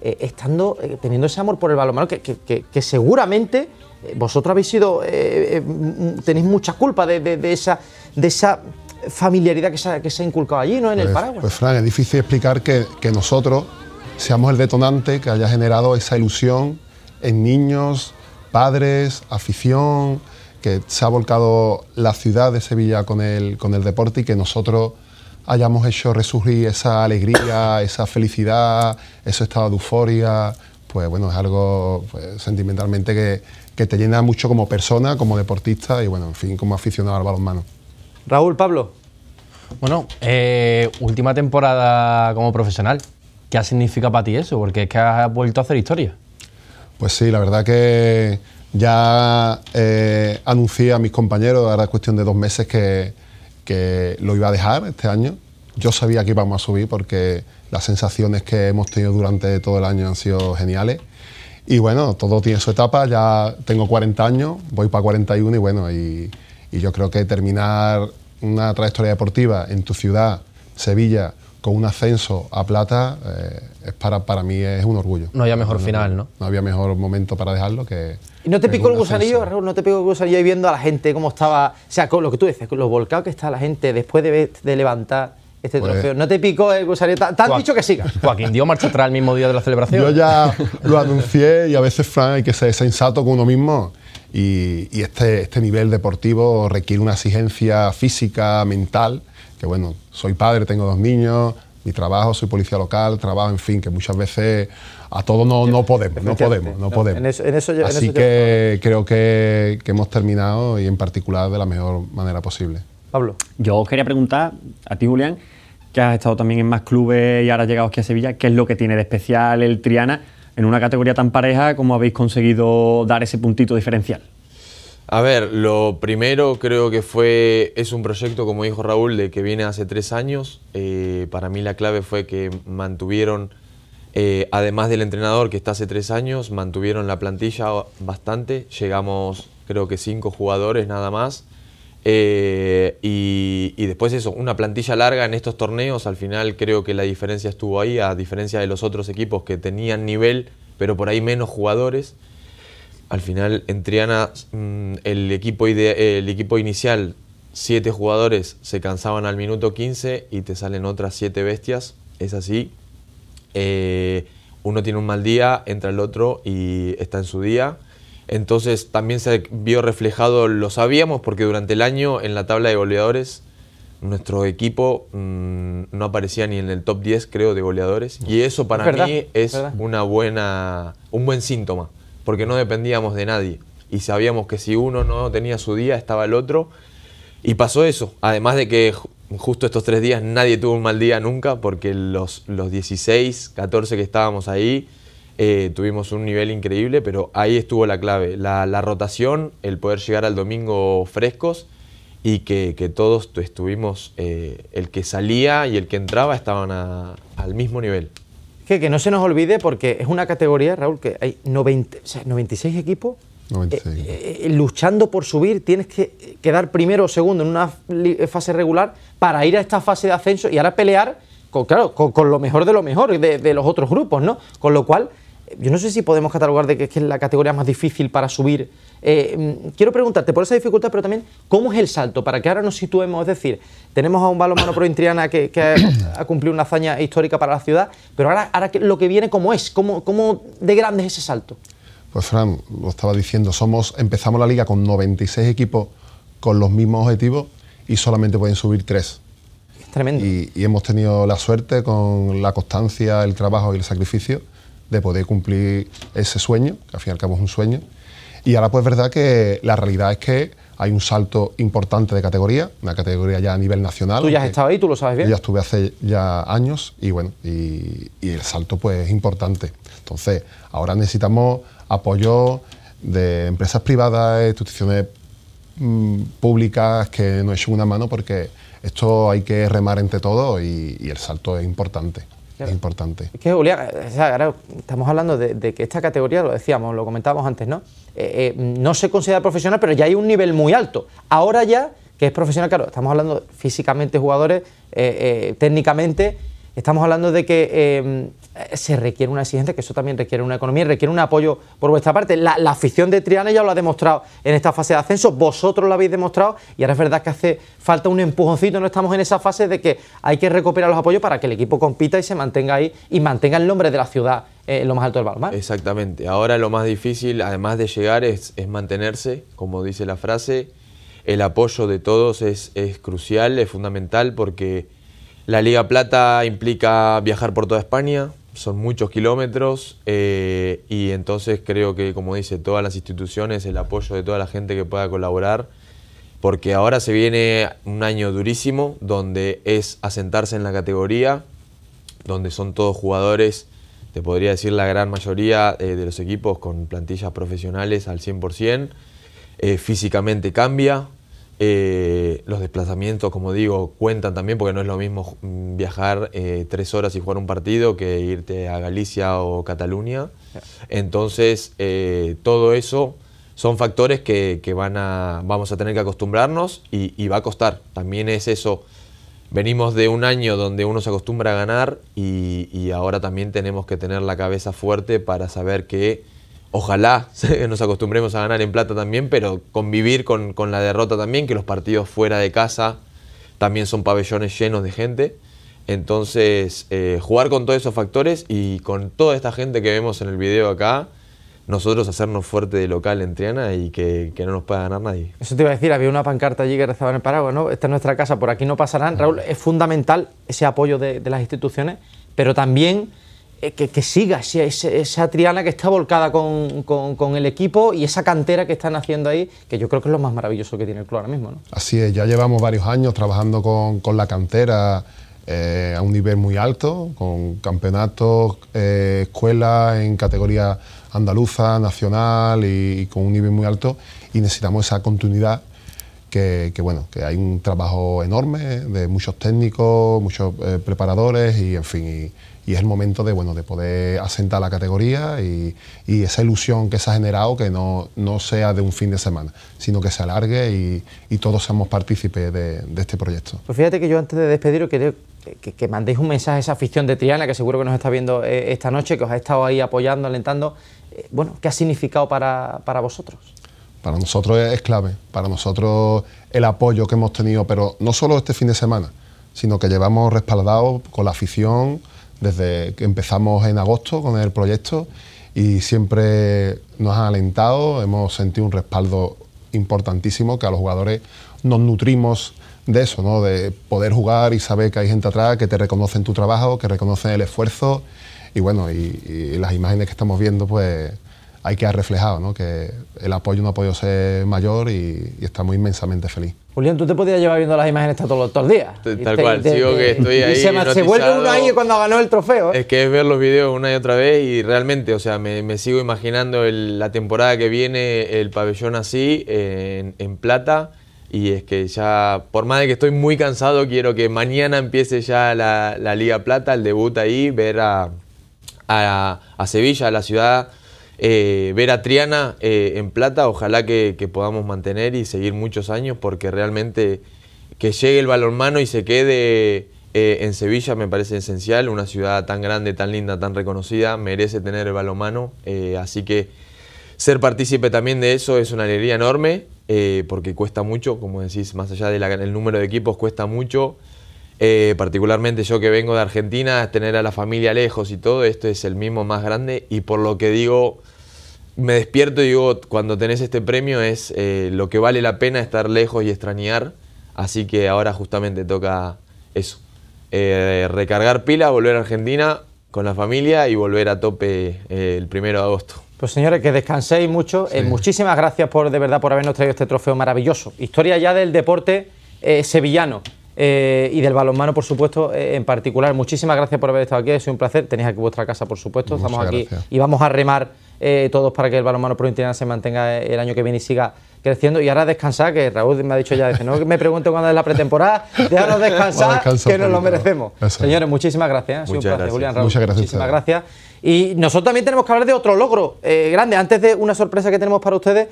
A: estando, teniendo ese amor por el balonmano que seguramente vosotros habéis sido, eh, eh, mm, mm, tenéis mucha culpa de, esa, de esa familiaridad que se, ha, que inculcado allí, ¿no? En el Paraguay. Pues,
H: pues Frank, es difícil explicar que, nosotros seamos el detonante que haya generado esa ilusión en niños, padres, afición, que se ha volcado la ciudad de Sevilla con el, con el deporte y que nosotros hayamos hecho resurgir esa alegría, esa felicidad, ese estado de euforia, pues bueno, es algo pues, sentimentalmente que, que te llena mucho como persona, como deportista y bueno, en fin, como aficionado al balonmano.
G: Raúl, Pablo. Bueno, eh, última temporada como profesional. ¿Qué ha significado para ti eso? Porque es que has vuelto a hacer historia. Pues
H: sí, la verdad que ya eh, anuncié a mis compañeros, ahora cuestión de dos meses, que, que lo iba a dejar este año. Yo sabía que íbamos a subir porque las sensaciones que hemos tenido durante todo el año han sido geniales y bueno, todo tiene su etapa, ya tengo 40 años, voy para 41 y bueno, y, yo creo que terminar una trayectoria deportiva en tu ciudad, Sevilla, con un ascenso a plata, eh, es para, para mí es un orgullo. No había mejor final, ¿no? No había mejor momento para dejarlo que...
A: ¿Y no te picó el gusanillo, Raúl? ¿No te picó el gusanillo y viendo a la gente cómo estaba, o sea, con lo que tú dices, con los volcados que está la gente después de, de levantar este pues, trofeo. ¿No
G: te picó eh, pues, Te dicho que siga Joaquín dio marcha atrás el mismo día de la celebración. Yo ya lo
H: anuncié y a veces, Fran, hay que ser sensato con uno mismo. Y, este, este nivel deportivo requiere una exigencia física, mental, que bueno, soy padre, tengo dos niños, mi trabajo, soy policía local, trabajo, en fin, que muchas veces a todos no, podemos, no podemos, no podemos. Así que creo que hemos terminado y en particular de la mejor manera posible. Pablo. Yo os quería preguntar a ti, Julián, que has estado
J: también en más clubes y ahora has llegado aquí a Sevilla, ¿qué es lo que tiene de especial el Triana en una categoría tan pareja? ¿Cómo habéis conseguido dar ese puntito diferencial?
I: A ver, lo primero creo que fue, es un proyecto, como dijo Raúl, de que viene hace tres años. Eh, para mí la clave fue que mantuvieron, eh, además del entrenador que está hace tres años, mantuvieron la plantilla bastante. Llegamos creo que cinco jugadores nada más. Eh, y, después eso, una plantilla larga en estos torneos, al final creo que la diferencia estuvo ahí, a diferencia de los otros equipos que tenían nivel, pero por ahí menos jugadores. Al final en Triana mm, el equipo, el equipo inicial, siete jugadores, se cansaban al minuto 15 y te salen otras siete bestias, es así. Eh, uno tiene un mal día, entra el otro y está en su día. Entonces también se vio reflejado, lo sabíamos, porque durante el año en la tabla de goleadores nuestro equipo mm, no aparecía ni en el top 10, creo, de goleadores. Y eso para mí es una buena, un buen síntoma, porque no dependíamos de nadie. Y sabíamos que si uno no tenía su día, estaba el otro. Y pasó eso. Además de que justo estos tres días nadie tuvo un mal día nunca, porque los, los 16, 14 que estábamos ahí, eh, tuvimos un nivel increíble, pero ahí estuvo la clave. La, rotación, el poder llegar al domingo frescos y que, todos estuvimos, eh, el que salía y el que entraba estaban al mismo nivel. Que, que, no se nos olvide porque es una categoría, Raúl, que
A: hay 90, o sea, 96 equipos. Eh, luchando por subir, tienes que quedar primero o segundo en una fase regular para ir a esta fase de ascenso y ahora pelear con, claro, con, lo mejor de lo mejor de, de los otros grupos, ¿no? Con lo cual, yo no sé si podemos catalogar de que, es la categoría más difícil para subir. Eh, mm, quiero preguntarte por esa dificultad, pero también, ¿cómo es el salto? Para que ahora nos situemos, es decir, tenemos a un balonmano pro que, ha, cumplido una hazaña histórica para la ciudad, pero ahora, ahora lo que viene, ¿cómo es? ¿Cómo, ¿Cómo de grande es ese salto?
H: Pues Fran, lo estaba diciendo, somos empezamos la liga con 96 equipos con los mismos objetivos y solamente pueden subir tres. Es tremendo. y hemos tenido la suerte con la constancia, el trabajo y el sacrificio de poder cumplir ese sueño, que al fin y es un sueño. Y ahora pues es verdad que la realidad es que hay un salto importante de categoría, una categoría ya a nivel nacional. Tú ya has
A: estado ahí, tú lo sabes bien. Yo ya
H: estuve hace ya años y bueno, y, el salto pues es importante. Entonces, ahora necesitamos apoyo de empresas privadas, instituciones mm, públicas que nos echen una mano porque esto hay que remar entre todos y el salto es importante es importante.
A: Es que, Julián, estamos hablando de, que esta categoría, lo decíamos, lo comentábamos antes, ¿no? Eh, eh, no se considera profesional, pero ya hay un nivel muy alto. Ahora ya, que es profesional, claro, estamos hablando físicamente jugadores, eh, técnicamente, Estamos hablando de que em, se requiere una exigencia, que eso también requiere una economía, requiere un apoyo por vuestra parte. La, afición de Triana ya lo ha demostrado en esta fase de ascenso, vosotros lo habéis demostrado y ahora es verdad que hace falta un empujoncito, no estamos en esa fase de que hay que recuperar los apoyos para que el equipo compita y se mantenga ahí y mantenga el nombre de la ciudad eh, en lo más alto del balón.
I: Exactamente, ahora lo más difícil, además de llegar, es, mantenerse, como dice la frase, el apoyo de todos es crucial, es fundamental porque la Liga Plata implica viajar por toda España, son muchos kilómetros eh, y entonces creo que, como dice, todas las instituciones, el apoyo de toda la gente que pueda colaborar, porque ahora se viene un año durísimo donde es asentarse en la categoría, donde son todos jugadores, te podría decir la gran mayoría eh, de los equipos con plantillas profesionales al 100%, eh, físicamente cambia, eh, los desplazamientos, como digo, cuentan también porque no es lo mismo viajar eh, tres horas y jugar un partido que irte a Galicia o Cataluña. Entonces, eh, todo eso son factores que, van a, vamos a tener que acostumbrarnos y, va a costar. También es eso. Venimos de un año donde uno se acostumbra a ganar y ahora también tenemos que tener la cabeza fuerte para saber que Ojalá nos acostumbremos a ganar en plata también, pero convivir con, con la derrota también, que los partidos fuera de casa también son pabellones llenos de gente. Entonces, eh, jugar con todos esos factores y con toda esta gente que vemos en el video acá, nosotros hacernos fuerte de local en Triana y que, que, no nos pueda ganar nadie.
A: Eso te iba a decir, había una pancarta allí que rezaba en el paraguas, ¿no? Esta es nuestra casa, por aquí no pasarán. Raúl, es fundamental ese apoyo de, de las instituciones, pero también eh, que, siga esa, Triana que está volcada con, el equipo y esa cantera que están haciendo ahí, que yo creo que es lo más maravilloso que tiene el club ahora
B: mismo. ¿no?
H: Así es, ya llevamos varios años trabajando con, la cantera eh, a un nivel muy alto, con campeonatos, eh, escuelas en categoría andaluza, nacional y, con un nivel muy alto y necesitamos esa continuidad. Que, bueno, que hay un trabajo enorme de muchos técnicos, muchos preparadores y en fin, y es el momento de, bueno, de poder asentar la categoría y, esa ilusión que se ha generado que no, sea de un fin de semana, sino que se alargue y, todos seamos partícipes de, este proyecto.
A: Pues fíjate que yo antes de despediros quería que, que, mandéis un mensaje a esa afición de Triana que seguro que nos está viendo eh, esta noche, que os ha estado ahí apoyando, alentando. Eh, bueno, ¿qué ha significado para, para vosotros?
H: Para nosotros es clave, para nosotros el apoyo que hemos tenido, pero no solo este fin de semana, sino que llevamos respaldados con la afición, desde que empezamos en agosto con el proyecto y siempre nos han alentado, hemos sentido un respaldo importantísimo que a los jugadores nos nutrimos de eso, ¿no? de poder jugar y saber que hay gente atrás que te reconocen tu trabajo, que reconocen el esfuerzo y bueno, y, las imágenes que estamos viendo pues hay que ha reflejado, ¿no? que el apoyo no ha podido ser mayor y, estamos inmensamente
I: feliz.
A: Julián, tú te podías llevar viendo las imágenes todos los, días. Tal cual, sigo que estoy ahí. Se, vuelve uno ahí cuando ganó el trofeo.
I: Es que es ver los videos una y otra vez y realmente, o sea, me, sigo imaginando la temporada que viene, el pabellón así, en, plata. Y es que ya, por más de que estoy muy cansado, quiero que mañana empiece ya la, Liga Plata, el debut ahí, ver a, a, a Sevilla, a la ciudad eh, ver a Triana eh, en plata, ojalá que, podamos mantener y seguir muchos años, porque realmente que llegue el balonmano y se quede eh, en Sevilla me parece esencial, una ciudad tan grande, tan linda, tan reconocida, merece tener el balonmano, así que ser partícipe también de eso es una alegría enorme, porque cuesta mucho, como decís, más allá del número de equipos, cuesta mucho. Eh, particularmente yo que vengo de Argentina, tener a la familia lejos y todo, esto es el mismo más grande y por lo que digo, me despierto y digo, cuando tenés este premio es eh, lo que vale la pena estar lejos y extrañar, así que ahora justamente toca eso, eh, recargar pila, volver a Argentina con la familia y volver a tope el primero de agosto. Pues
A: señores, que descanséis mucho. muchísimas gracias por de verdad por habernos traído este trofeo maravilloso. Historia ya del deporte sevillano. Eh, y del balonmano, por supuesto, eh, en particular. Muchísimas gracias por haber estado aquí, es un placer. Tenéis aquí vuestra casa, por supuesto. Estamos aquí y vamos a remar eh, todos para que el balonmano provincial se mantenga el año que viene y siga creciendo. Y ahora descansar, que Raúl me ha dicho ya, dice, no me pregunto cuándo es la pretemporada, déjanos descansar, que nos lo merecemos. Señores, muchísimas gracias. un placer, Muchísimas gracias. Y nosotros también tenemos que hablar de otro logro grande. Antes de una sorpresa que tenemos para ustedes,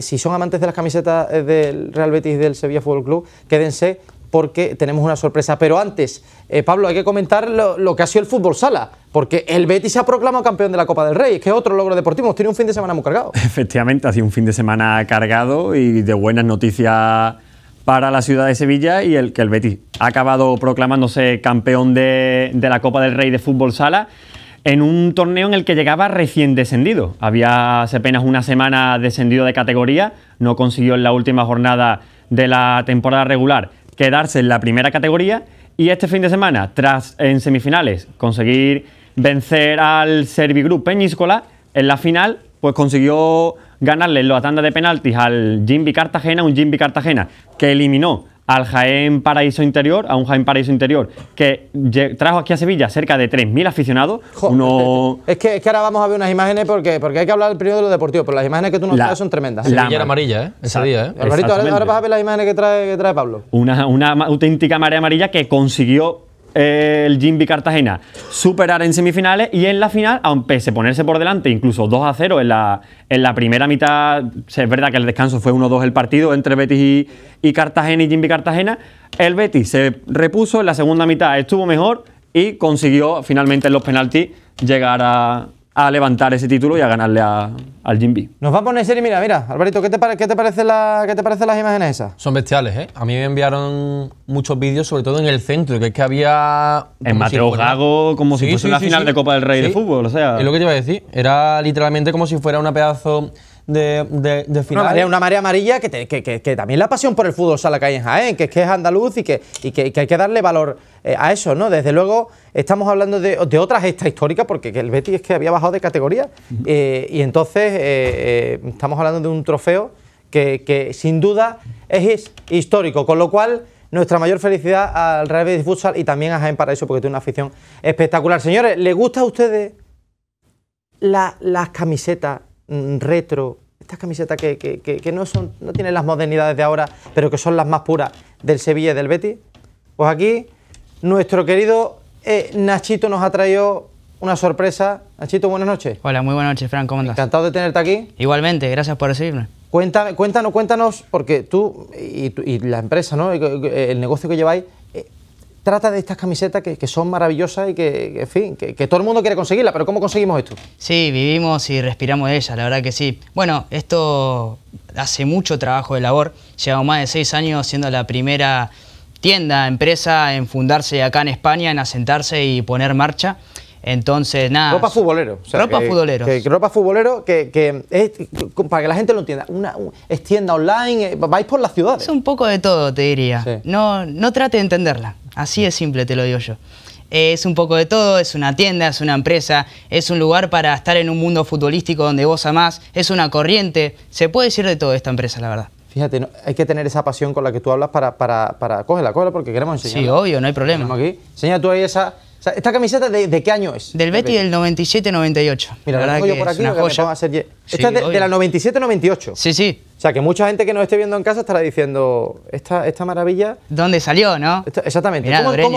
A: si son amantes de las camisetas del Real Betis y del Sevilla Fútbol Club, quédense porque tenemos una sorpresa. Pero antes, eh, Pablo, hay que comentar lo, que ha sido el fútbol sala, porque el Betis se ha proclamado campeón de la Copa del Rey, que es otro logro deportivo, tiene un fin de semana muy cargado.
J: Efectivamente, ha sido un fin de semana cargado y de buenas noticias para la ciudad de Sevilla y el que el Betis ha acabado proclamándose campeón de, de la Copa del Rey de fútbol sala en un torneo en el que llegaba recién descendido. Había apenas una semana descendido de categoría, no consiguió en la última jornada de la temporada regular quedarse en la primera categoría y este fin de semana, tras en semifinales conseguir vencer al Servigroup Peñíscola, en la final pues consiguió ganarle en la tanda de penaltis al Jimby Cartagena, un Jimby Cartagena que eliminó al Jaén Paraíso Interior, a un Jaén Paraíso Interior que trajo aquí a Sevilla cerca de 3.000 aficionados.
A: es, que, que ahora vamos a ver unas imágenes porque, porque hay que hablar primero de lo deportivo, pero las imágenes que tú nos traes son tremendas. La Sevilla
J: amarilla, ¿eh? Ese día, ¿eh? ahora,
A: vas a ver las imágenes que trae, Pablo.
J: Una, una auténtica marea amarilla que consiguió el Jimby Cartagena superar en semifinales y en la final, aunque se ponerse por delante, incluso 2 a 0 en la, en la primera mitad, es verdad que el descanso fue 1-2 el partido entre Betis y, Cartagena y Jimby Cartagena, el Betis se repuso, en la segunda mitad estuvo mejor y consiguió finalmente en los penaltis llegar a, a levantar ese título y a ganarle a,
G: al Jim
A: Nos va a poner serie, mira, mira, Alvarito, ¿qué te, qué te parece la, qué te parecen las imágenes esas?
G: Son bestiales, ¿eh? A mí me enviaron muchos vídeos, sobre todo en el centro, que es que había... En Mateo Gago, como si fuese una final de Copa del Rey de
J: fútbol, o sea... Es lo que
G: te iba a decir, era literalmente como si fuera una pedazo de, de, final. Una marea, amarilla que, también la pasión por el fútbol
A: sala que hay en Jaén, que es andaluz y que, hay que darle valor eh, a eso, ¿no? Desde luego estamos hablando de, de otra gesta histórica porque el Betis es que había bajado de categoría eh, y entonces eh, estamos hablando de un trofeo que, sin duda es histórico, con lo cual nuestra mayor felicidad al Real Betis Futsal y también a Jaén eso, porque tiene una afición espectacular. Señores, ¿le gusta a ustedes las camisetas mm, retro estas camisetas que, no, son, no tienen las modernidades de ahora, pero que son las más puras del Sevilla y del Betis. Pues aquí nuestro querido eh, Nachito nos ha traído una sorpresa. Nachito, buenas noches.
F: Hola, muy buenas noches, Fran, ¿cómo andas? Encantado de tenerte aquí. Igualmente, gracias por recibirme. Cuéntame, cuéntanos, cuéntanos, porque tú y,
A: y la empresa, ¿no? el negocio que lleváis, trata de estas camisetas que, que son maravillosas y que, en fin, que, todo el mundo quiere conseguirla, pero ¿cómo conseguimos esto?
F: Sí, vivimos y respiramos ellas, la verdad que sí. Bueno, esto hace mucho trabajo de labor, llevamos más de seis años siendo la primera tienda, empresa en fundarse acá en España, en asentarse y poner marcha. Entonces, nada. Ropa futbolero. ropa futbolero.
A: ropa futbolero que,
F: que para que la gente lo entienda, una, es tienda online, eh, vais por la ciudad. Es un poco de todo, te diría. No, no trate de entenderla. Así es simple te lo digo yo. Es un poco de todo, es una tienda, es una empresa, es un lugar para estar en un mundo futbolístico donde goza más es una corriente, se puede decir de todo esta empresa, la verdad.
A: Fíjate, hay que tener esa pasión con la que tú hablas para, para, para... cola porque queremos enseñar. Sí, obvio, no hay problema. Aquí. Enseña tú ahí esa,
F: ¿Esta camiseta de, qué año es? Del Betty del 97-98. Mira, la, verdad que yo por aquí, es una joya. Esta
A: es de, la 97-98. Sí, sí. O sea, que mucha gente que nos esté viendo en casa estará diciendo, esta, esta maravilla...
F: ¿Dónde salió, no? exactamente.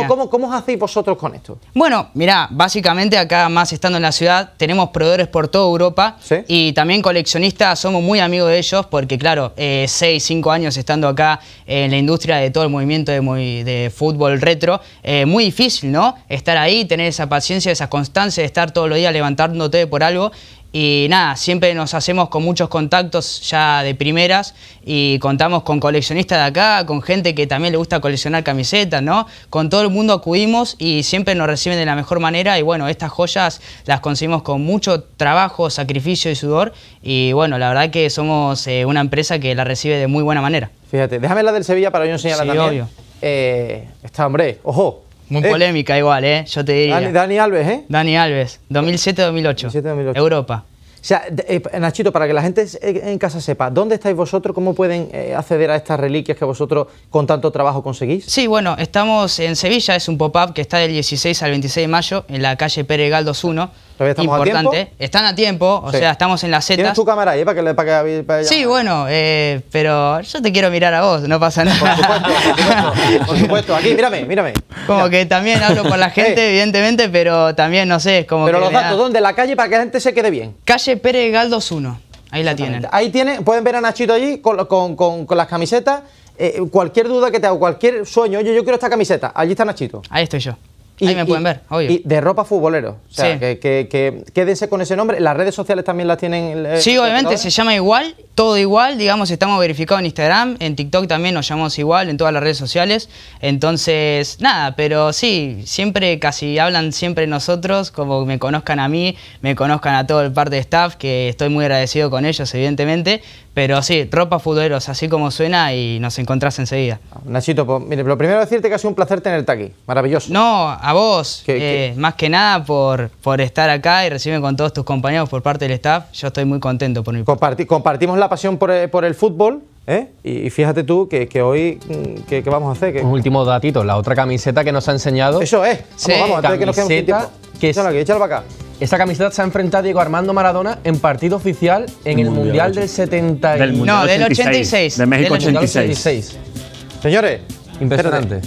F: ¿Cómo,
A: cómo, hacéis vosotros con esto?
F: Bueno, mira, básicamente acá más estando en la ciudad, tenemos proveedores por toda Europa y también coleccionistas, somos muy amigos de ellos porque, claro, 6, eh, 5 años estando acá eh, en la industria de todo el movimiento de, fútbol retro, eh, muy difícil, ¿no? Estar ahí, tener esa paciencia, esa constancia de estar todos los días levantándote por algo y nada, siempre nos hacemos con muchos contactos ya de primeras y contamos con coleccionistas de acá, con gente que también le gusta coleccionar camisetas, ¿no? Con todo el mundo acudimos y siempre nos reciben de la mejor manera y bueno, estas joyas las conseguimos con mucho trabajo, sacrificio y sudor y bueno, la verdad que somos eh, una empresa que la recibe de muy buena manera. Fíjate, déjame la del
A: Sevilla para yo enseñarla sí, también. Obvio.
F: Eh, está, hombre, ojo, muy eh. polémica igual, ¿eh? Yo te diría. Dani, Alves, ¿eh? Dani Alves, 2007-2008. Europa. O sea, eh,
A: Nachito, para que la gente eh, en casa sepa, ¿dónde estáis vosotros? ¿Cómo pueden acceder a estas reliquias que vosotros
F: con tanto trabajo conseguís? Sí, bueno, estamos en Sevilla, es un pop-up que está del 16 al 26 de mayo en la calle Pérez galdos 1 Todavía estamos importante. Están a tiempo, o sea, estamos en la Z Tienes tu
A: cámara ahí para que le para Sí,
F: bueno, eh, pero yo te quiero mirar a vos, no pasa nada. Por supuesto, por supuesto, aquí, mírame, mírame. Como que también hablo con la gente, evidentemente, pero también, no sé, es como Pero los datos, ¿dónde? La calle para que la gente se quede bien. Calle Pérez Galdos
A: 1, ahí la tienen. Ahí tienen, pueden ver a Nachito allí con, las camisetas. Eh, cualquier duda que te hago, cualquier sueño, oye, yo quiero esta camiseta, allí está Nachito.
F: Ahí estoy yo. Y, Ahí me pueden ver, obvio.
A: de ropa futbolero. que, quédense con ese nombre. Las redes sociales también las tienen. Eh, sí, obviamente, se
F: llama igual, todo igual. Digamos, estamos verificados en Instagram, en TikTok también nos llamamos igual, en todas las redes sociales. Entonces, nada, pero sí, siempre casi hablan siempre nosotros, como me conozcan a mí, me conozcan a todo el parte de staff, que estoy muy agradecido con ellos, evidentemente. Pero sí, ropa futboleros, así como suena y nos encontrás enseguida. Nachito, pues, mire, lo primero decirte que ha sido un placer tenerte aquí, maravilloso. No, a vos, eh, más que nada por, por estar acá y recibirme con todos tus compañeros por parte del staff. Yo estoy muy contento por mi Compartimos
A: la pasión por, eh, por el fútbol. ¿eh? Y, fíjate tú que, que hoy,
G: mm, ¿qué que vamos a hacer? Un último datito, la otra camiseta que nos ha enseñado. Eso es, vamos, antes de que nos quede Que es... aquí, échalo para acá. Esta camiseta se ha enfrentado Diego Armando Maradona en partido oficial
F: en el, Mundial, del 70 No, del 86, De México del 86.
A: Señores, impresionante.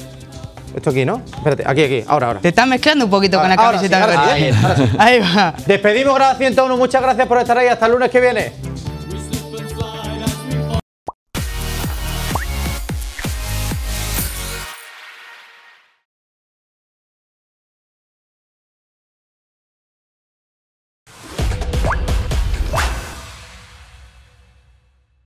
A: Esto aquí, ¿no? Espérate, aquí, aquí, ahora, ahora. Te
F: estás mezclando un
A: poquito ah, con la camiseta. Ahora, ahí, va. Despedimos, gracias 101. Muchas gracias por estar ahí. Hasta el lunes que viene.